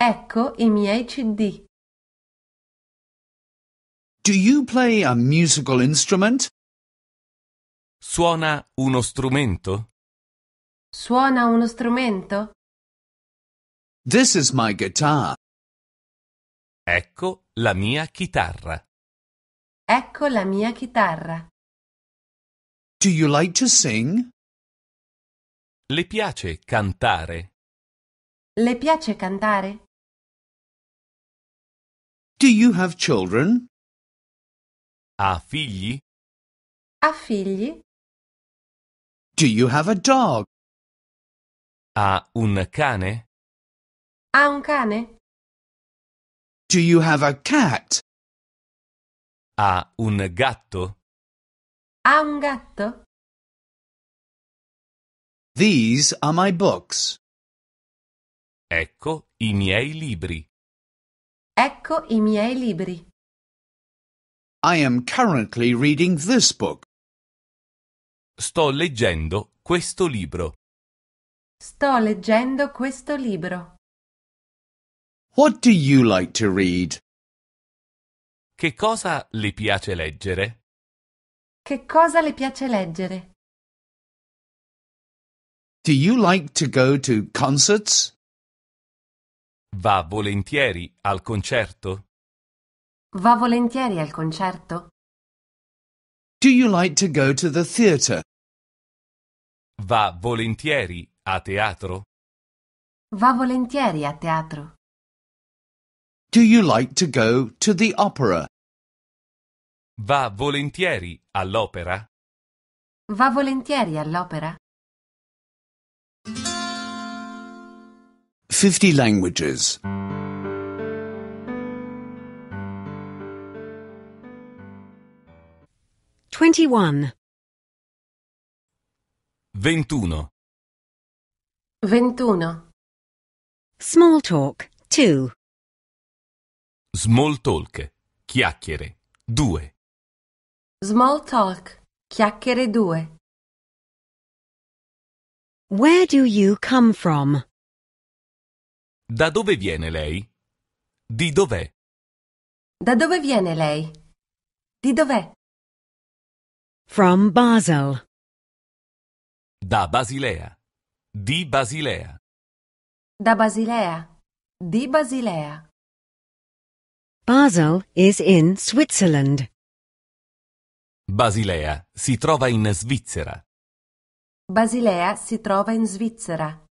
Ecco i miei CD. Do you play a musical instrument? Suona uno strumento? Suona uno strumento? This is my guitar. Ecco la mia chitarra. Ecco la mia chitarra. Do you like to sing? Le piace cantare? Le piace cantare? Do you have children? Ha figli? Ha figli? Do you have a dog? Ha un cane? Ha un cane? Do you have a cat? Ha un gatto? Ha un gatto? These are my books. Ecco i miei libri. Ecco i miei libri. I am currently reading this book. Sto leggendo questo libro. Sto leggendo questo libro. What do you like to read? Che cosa le piace leggere? Che cosa le piace leggere? Do you like to go to concerts? Va volentieri al concerto? Va volentieri al concerto? Do you like to go to the theater? Va volentieri a teatro? Va volentieri a teatro. Do you like to go to the opera? Va volentieri all'opera? Va volentieri all'opera. 50 languages. 21 21 21 Small talk 2 Small talk chiacchiere 2 Small talk chiacchiere 2 Where do you come from? Da dove viene lei? Di dov'è? Da dove viene lei? Di dov'è? From Basel. Da Basilea. Di Basilea. Da Basilea. Di Basilea. Basel is in Switzerland. Basilea si trova in Svizzera. Basilea si trova in Svizzera.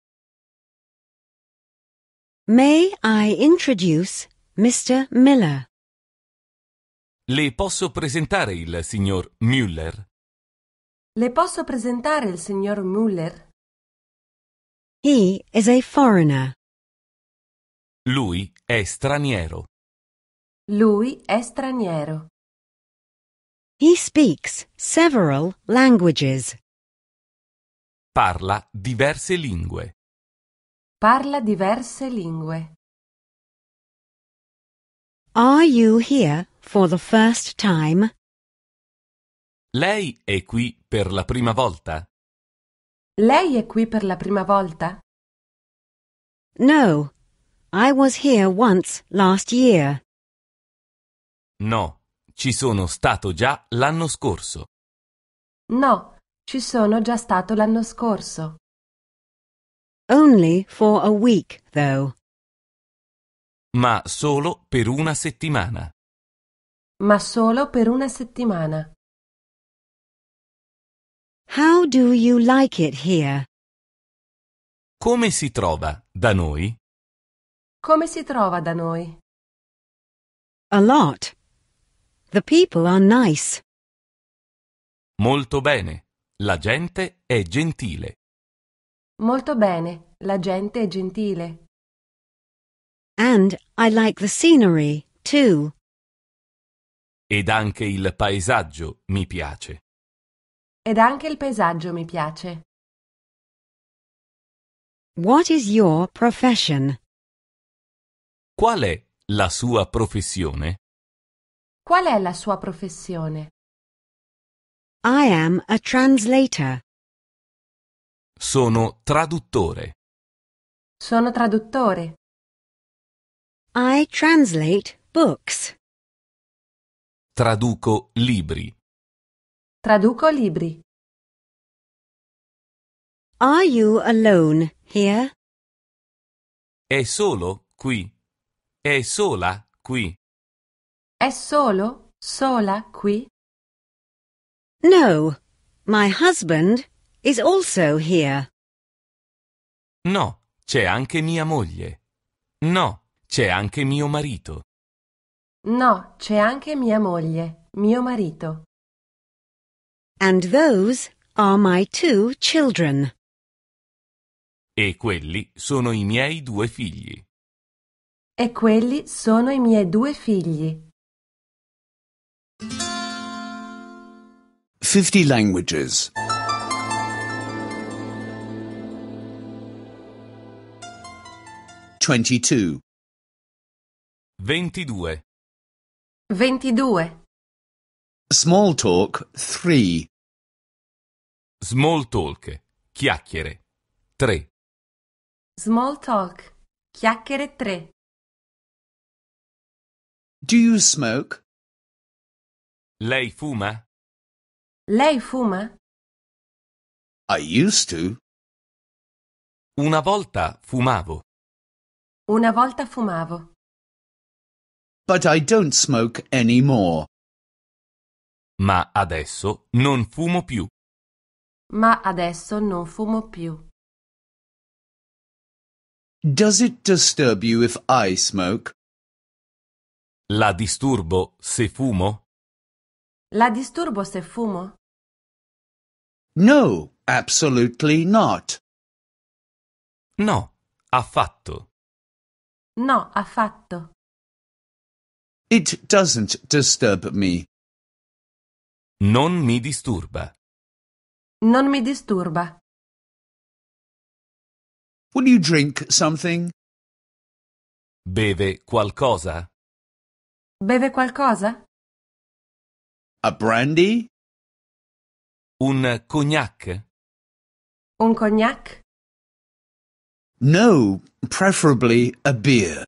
May I introduce Mr. Miller? Le posso presentare il signor Müller? Le posso presentare il signor Müller? He is a foreigner. Lui è straniero. Lui è straniero. He speaks several languages. Parla diverse lingue. Parla diverse lingue. Are you here for the first time? Lei è qui per la prima volta? Lei è qui per la prima volta? No, I was here once last year. No, ci sono stato già l'anno scorso. No, ci sono già stato l'anno scorso. Only for a week, though. Ma solo per una settimana ma solo per una settimana. How do you like it here? Come si trova da noi? Come si trova da noi? A lot. The people are nice. Molto bene. La gente è gentile. Molto bene. La gente è gentile. And I like the scenery, too. Ed anche il paesaggio mi piace. Ed anche il paesaggio mi piace. What is your profession? Qual è la sua professione? Qual è la sua professione? I am a translator. Sono traduttore. Sono traduttore. I translate books. Traduco libri. Traduco libri. Are you alone here? È solo qui. È sola qui. È solo, sola qui? No, my husband is also here. No, c'è anche mia moglie. No, c'è anche mio marito. No, c'è anche mia moglie, mio marito. And those are my two children. E quelli sono i miei due figli. E quelli sono i miei due figli. 50 languages. 22 22 22 Small talk 3 Small talk, chiacchiere 3 Small talk, chiacchiere 3 Do you smoke? Lei fuma? Lei fuma? I used to. Una volta fumavo. Una volta fumavo. But I don't smoke anymore. Ma adesso non fumo più. Ma adesso non fumo più. Does it disturb you if I smoke? La disturbo se fumo? La disturbo se fumo? No, absolutely not. No, affatto. No, affatto. It doesn't disturb me. Non mi disturba. Non mi disturba. Will you drink something? Beve qualcosa? Beve qualcosa? A brandy? Un cognac? Un cognac? No, preferably a beer.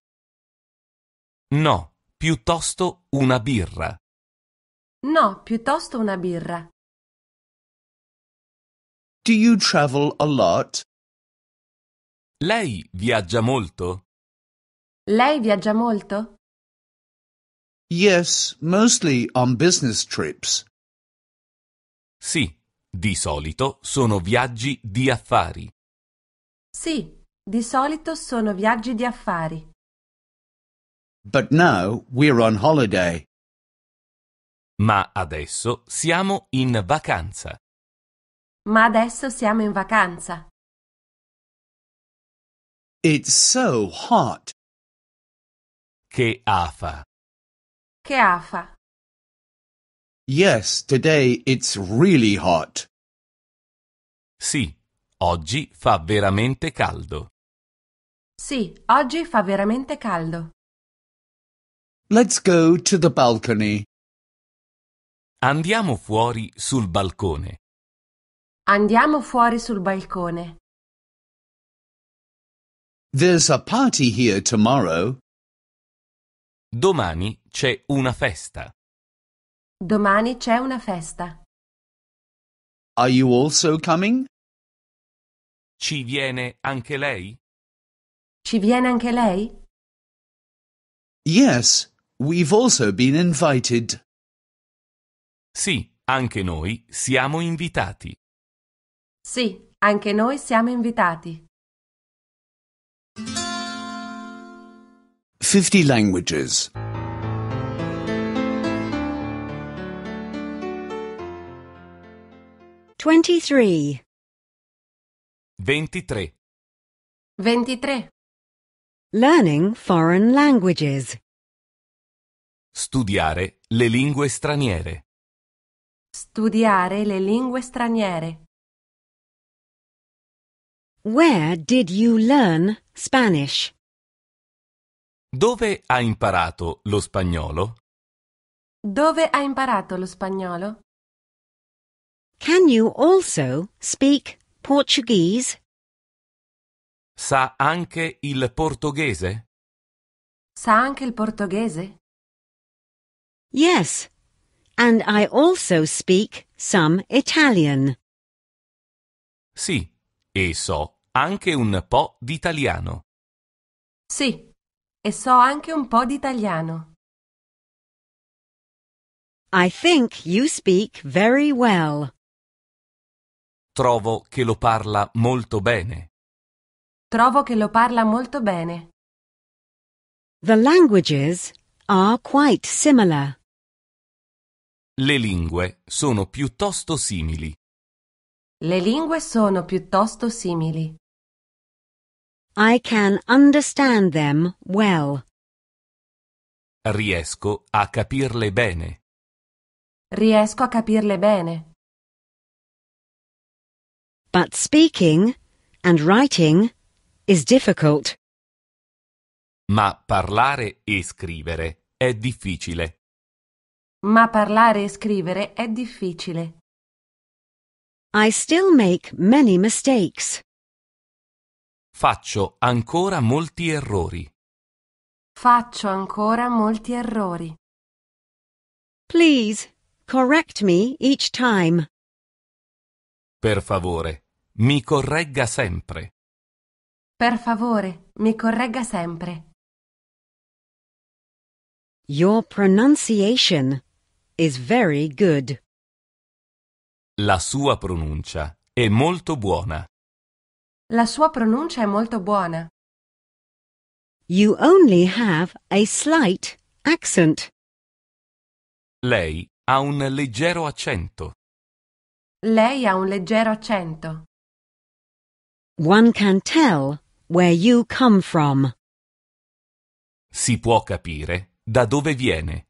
No, Piuttosto una birra. No, piuttosto una birra. Do you travel a lot? Lei viaggia molto? Lei viaggia molto? Yes, mostly on business trips. Sì, di solito sono viaggi di affari. Sì, di solito sono viaggi di affari. But now we're on holiday. Ma adesso siamo in vacanza. Ma adesso siamo in vacanza. It's so hot. Che afa. Che afa. Yes, today it's really hot. Sì, oggi fa veramente caldo. Sì, oggi fa veramente caldo. Let's go to the balcony. Andiamo fuori sul balcone. Andiamo fuori sul balcone. There's a party here tomorrow. Domani c'è una festa. Domani c'è una festa. Are you also coming? Ci viene anche lei? Ci viene anche lei? Yes, We've also been invited. Sì, anche noi siamo invitati. Sì, anche noi siamo invitati. 50 languages. 23. 23. 23. Learning foreign languages. Studiare le lingue straniere. Studiare le lingue straniere. Where did you learn Spanish? Dove ha imparato lo spagnolo? Dove ha imparato lo spagnolo? Can you also speak Portuguese? Sa anche il portoghese? Sa anche il portoghese? Yes, and I also speak some Italian. Sì, e so anche un po' d'italiano. Sì, e so anche un po' d'italiano. I think you speak very well. Trovo che lo parla molto bene. Trovo che lo parla molto bene. The languages are quite similar. Le lingue sono piuttosto simili. Le lingue sono piuttosto simili. I can understand them well. Riesco a capirle bene. Riesco a capirle bene. But speaking and writing is difficult. Ma parlare e scrivere è difficile. Ma parlare e scrivere è difficile. I still make many mistakes. Faccio ancora molti errori. Faccio ancora molti errori. Please, correct me each time. Per favore, mi corregga sempre. Per favore, mi corregga sempre. Your pronunciation is very good. La sua pronuncia è molto buona. La sua pronuncia è molto buona. You only have a slight accent. Lei ha un leggero accento. Lei ha un leggero accento. One can tell where you come from. Si può capire da dove viene?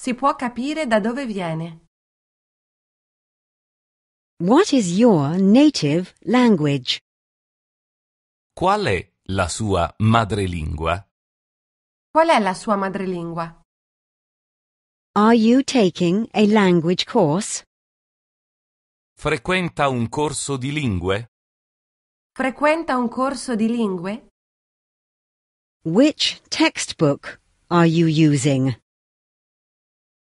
Si può capire da dove viene. What is your native language? Qual è la sua madrelingua? Qual è la sua madrelingua? Are you taking a language course? Frequenta un corso di lingue? Frequenta un corso di lingue? Which textbook are you using?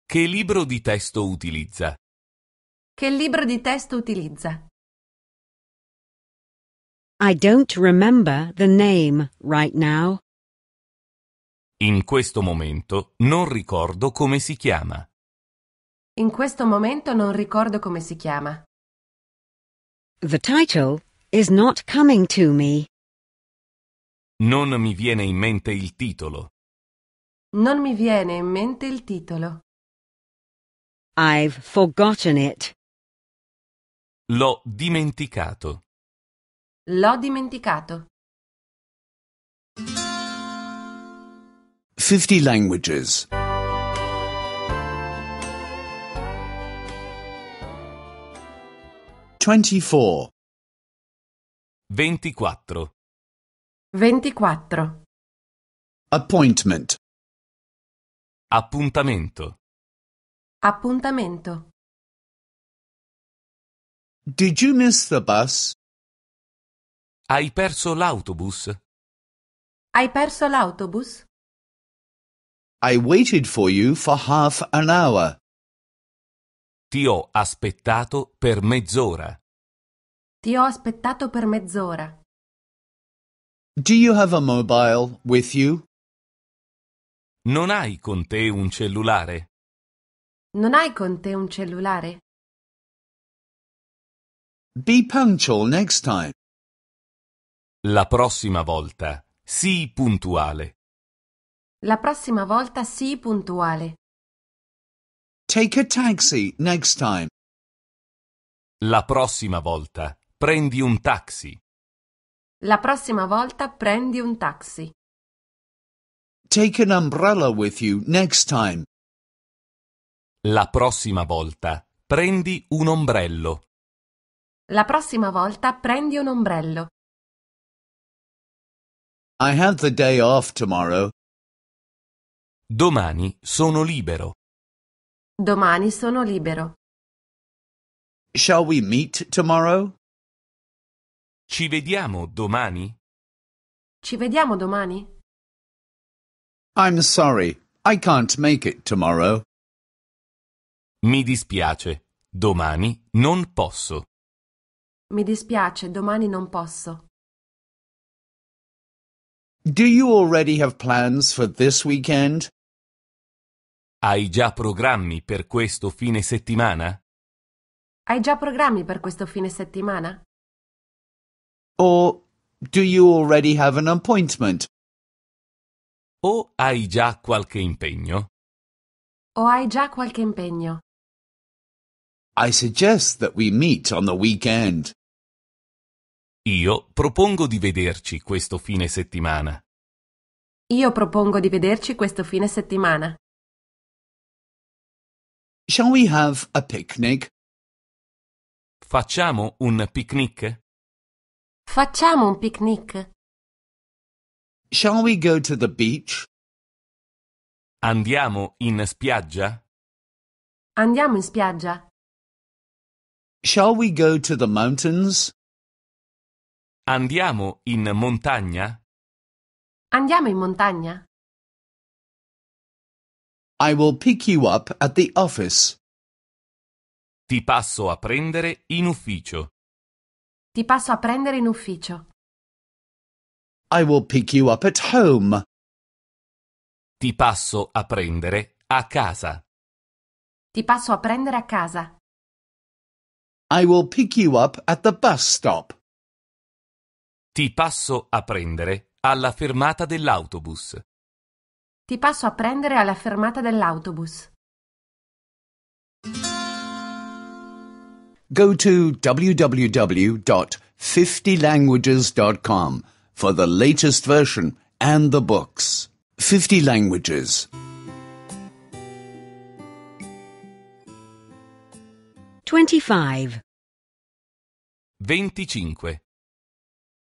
Che libro di testo utilizza? Che libro di testo utilizza? I don't remember the name right now. In questo momento non ricordo come si chiama. In questo momento non ricordo come si chiama. The title is not coming to me. Non mi viene in mente il titolo. Non mi viene in mente il titolo. I've forgotten it. L'ho dimenticato. L'ho dimenticato. 50 languages. 24 24 Appointment Appuntamento. Appuntamento. Did you miss the bus? Hai perso l'autobus? Hai perso l'autobus? I waited for you for half an hour. Ti ho aspettato per mezz'ora. Ti ho aspettato per mezz'ora. Do you have a mobile with you? Non hai con te un cellulare? Non hai con te un cellulare? Be punctual next time. La prossima volta sii puntuale. La prossima volta sii puntuale. Take a taxi next time. La prossima volta prendi un taxi. La prossima volta prendi un taxi. Take an umbrella with you next time. La prossima volta prendi un ombrello. La prossima volta prendi un ombrello. I have the day off tomorrow. Domani sono libero. Domani sono libero. Shall we meet tomorrow? Ci vediamo domani? Ci vediamo domani? I'm sorry, I can't make it tomorrow. Mi dispiace, domani non posso. Mi dispiace, domani non posso. Do you already have plans for this weekend? Hai già programmi per questo fine settimana? Hai già programmi per questo fine settimana? Or do you already have an appointment O hai già qualche impegno? O hai già qualche impegno? I suggest that we meet on the weekend. Io propongo di vederci questo fine settimana. Io propongo di vederci questo fine settimana. Shall we have a picnic? Facciamo un picnic? Facciamo un picnic. Shall we go to the beach? Andiamo in spiaggia? Andiamo in spiaggia. Shall we go to the mountains? Andiamo in montagna? Andiamo in montagna. I will pick you up at the office. Ti passo a prendere in ufficio. Ti passo a prendere in ufficio. I will pick you up at home. Ti passo a prendere a casa. Ti passo a prendere a casa. I will pick you up at the bus stop. Ti passo a prendere alla fermata dell'autobus. Ti passo a prendere alla fermata dell'autobus. Go to www.50languages.com for the latest version and the books. 50 languages. 25. 25.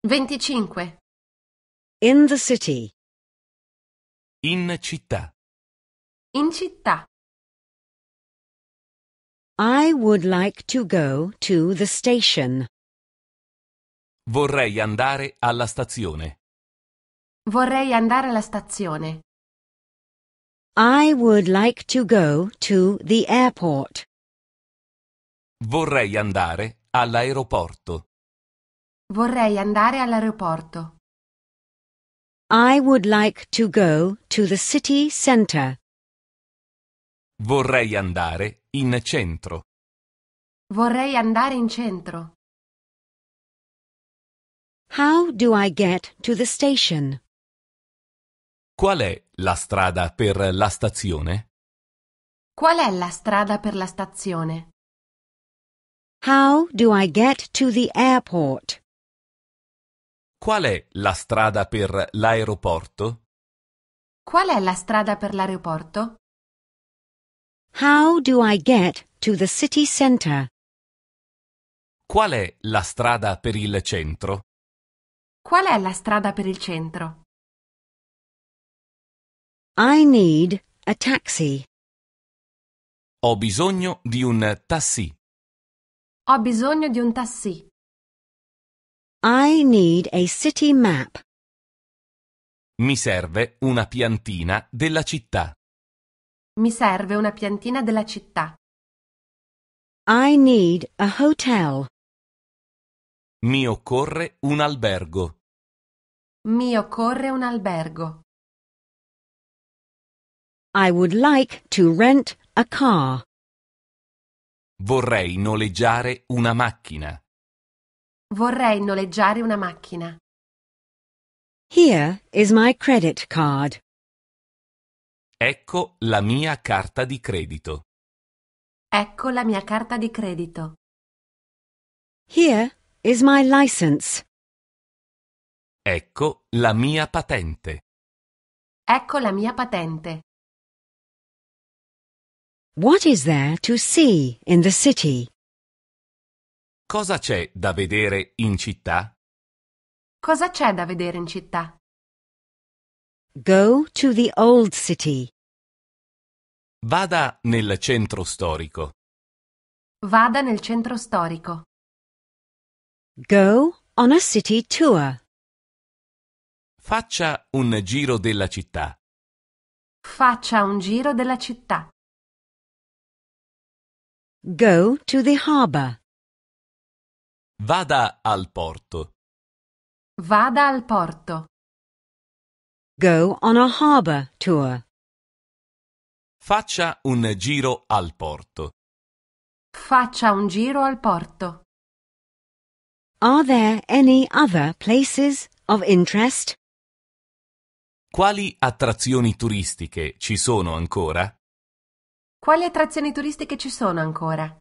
25. In the city. In città. In città. I would like to go to the station. Vorrei andare alla stazione. Vorrei andare alla stazione. I would like to go to the airport. Vorrei andare all'aeroporto. Vorrei andare all'aeroporto. I would like to go to the city center. Vorrei andare in centro. Vorrei andare in centro. How do I get to the station? Qual è la strada per la stazione? Qual è la strada per la stazione? How do I get to the airport? Qual è la strada per l'aeroporto? Qual è la strada per l'aeroporto? How do I get to the city center? Qual è la strada per il centro? Qual è la strada per il centro? I need a taxi. Ho bisogno di un taxi. Ho bisogno di un taxi. I need a city map. Mi serve una piantina della città. Mi serve una piantina della città. I need a hotel. Mi occorre un albergo. Mi occorre un albergo. I would like to rent a car. Vorrei noleggiare una macchina. Vorrei noleggiare una macchina. Here is my credit card. Ecco la mia carta di credito. Ecco la mia carta di credito. Here is my license. Ecco la mia patente. Ecco la mia patente. What is there to see in the city? Cosa c'è da vedere in città? Cosa c'è da vedere in città? Go to the old city. Vada nel centro storico. Vada nel centro storico. Go on a city tour. Faccia un giro della città. Faccia un giro della città. Go to the harbor. Vada al porto. Vada al porto. Go on a harbor tour. Faccia un giro al porto. Faccia un giro al porto. Are there any other places of interest? Quali attrazioni turistiche ci sono ancora? Quali attrazioni turistiche ci sono ancora?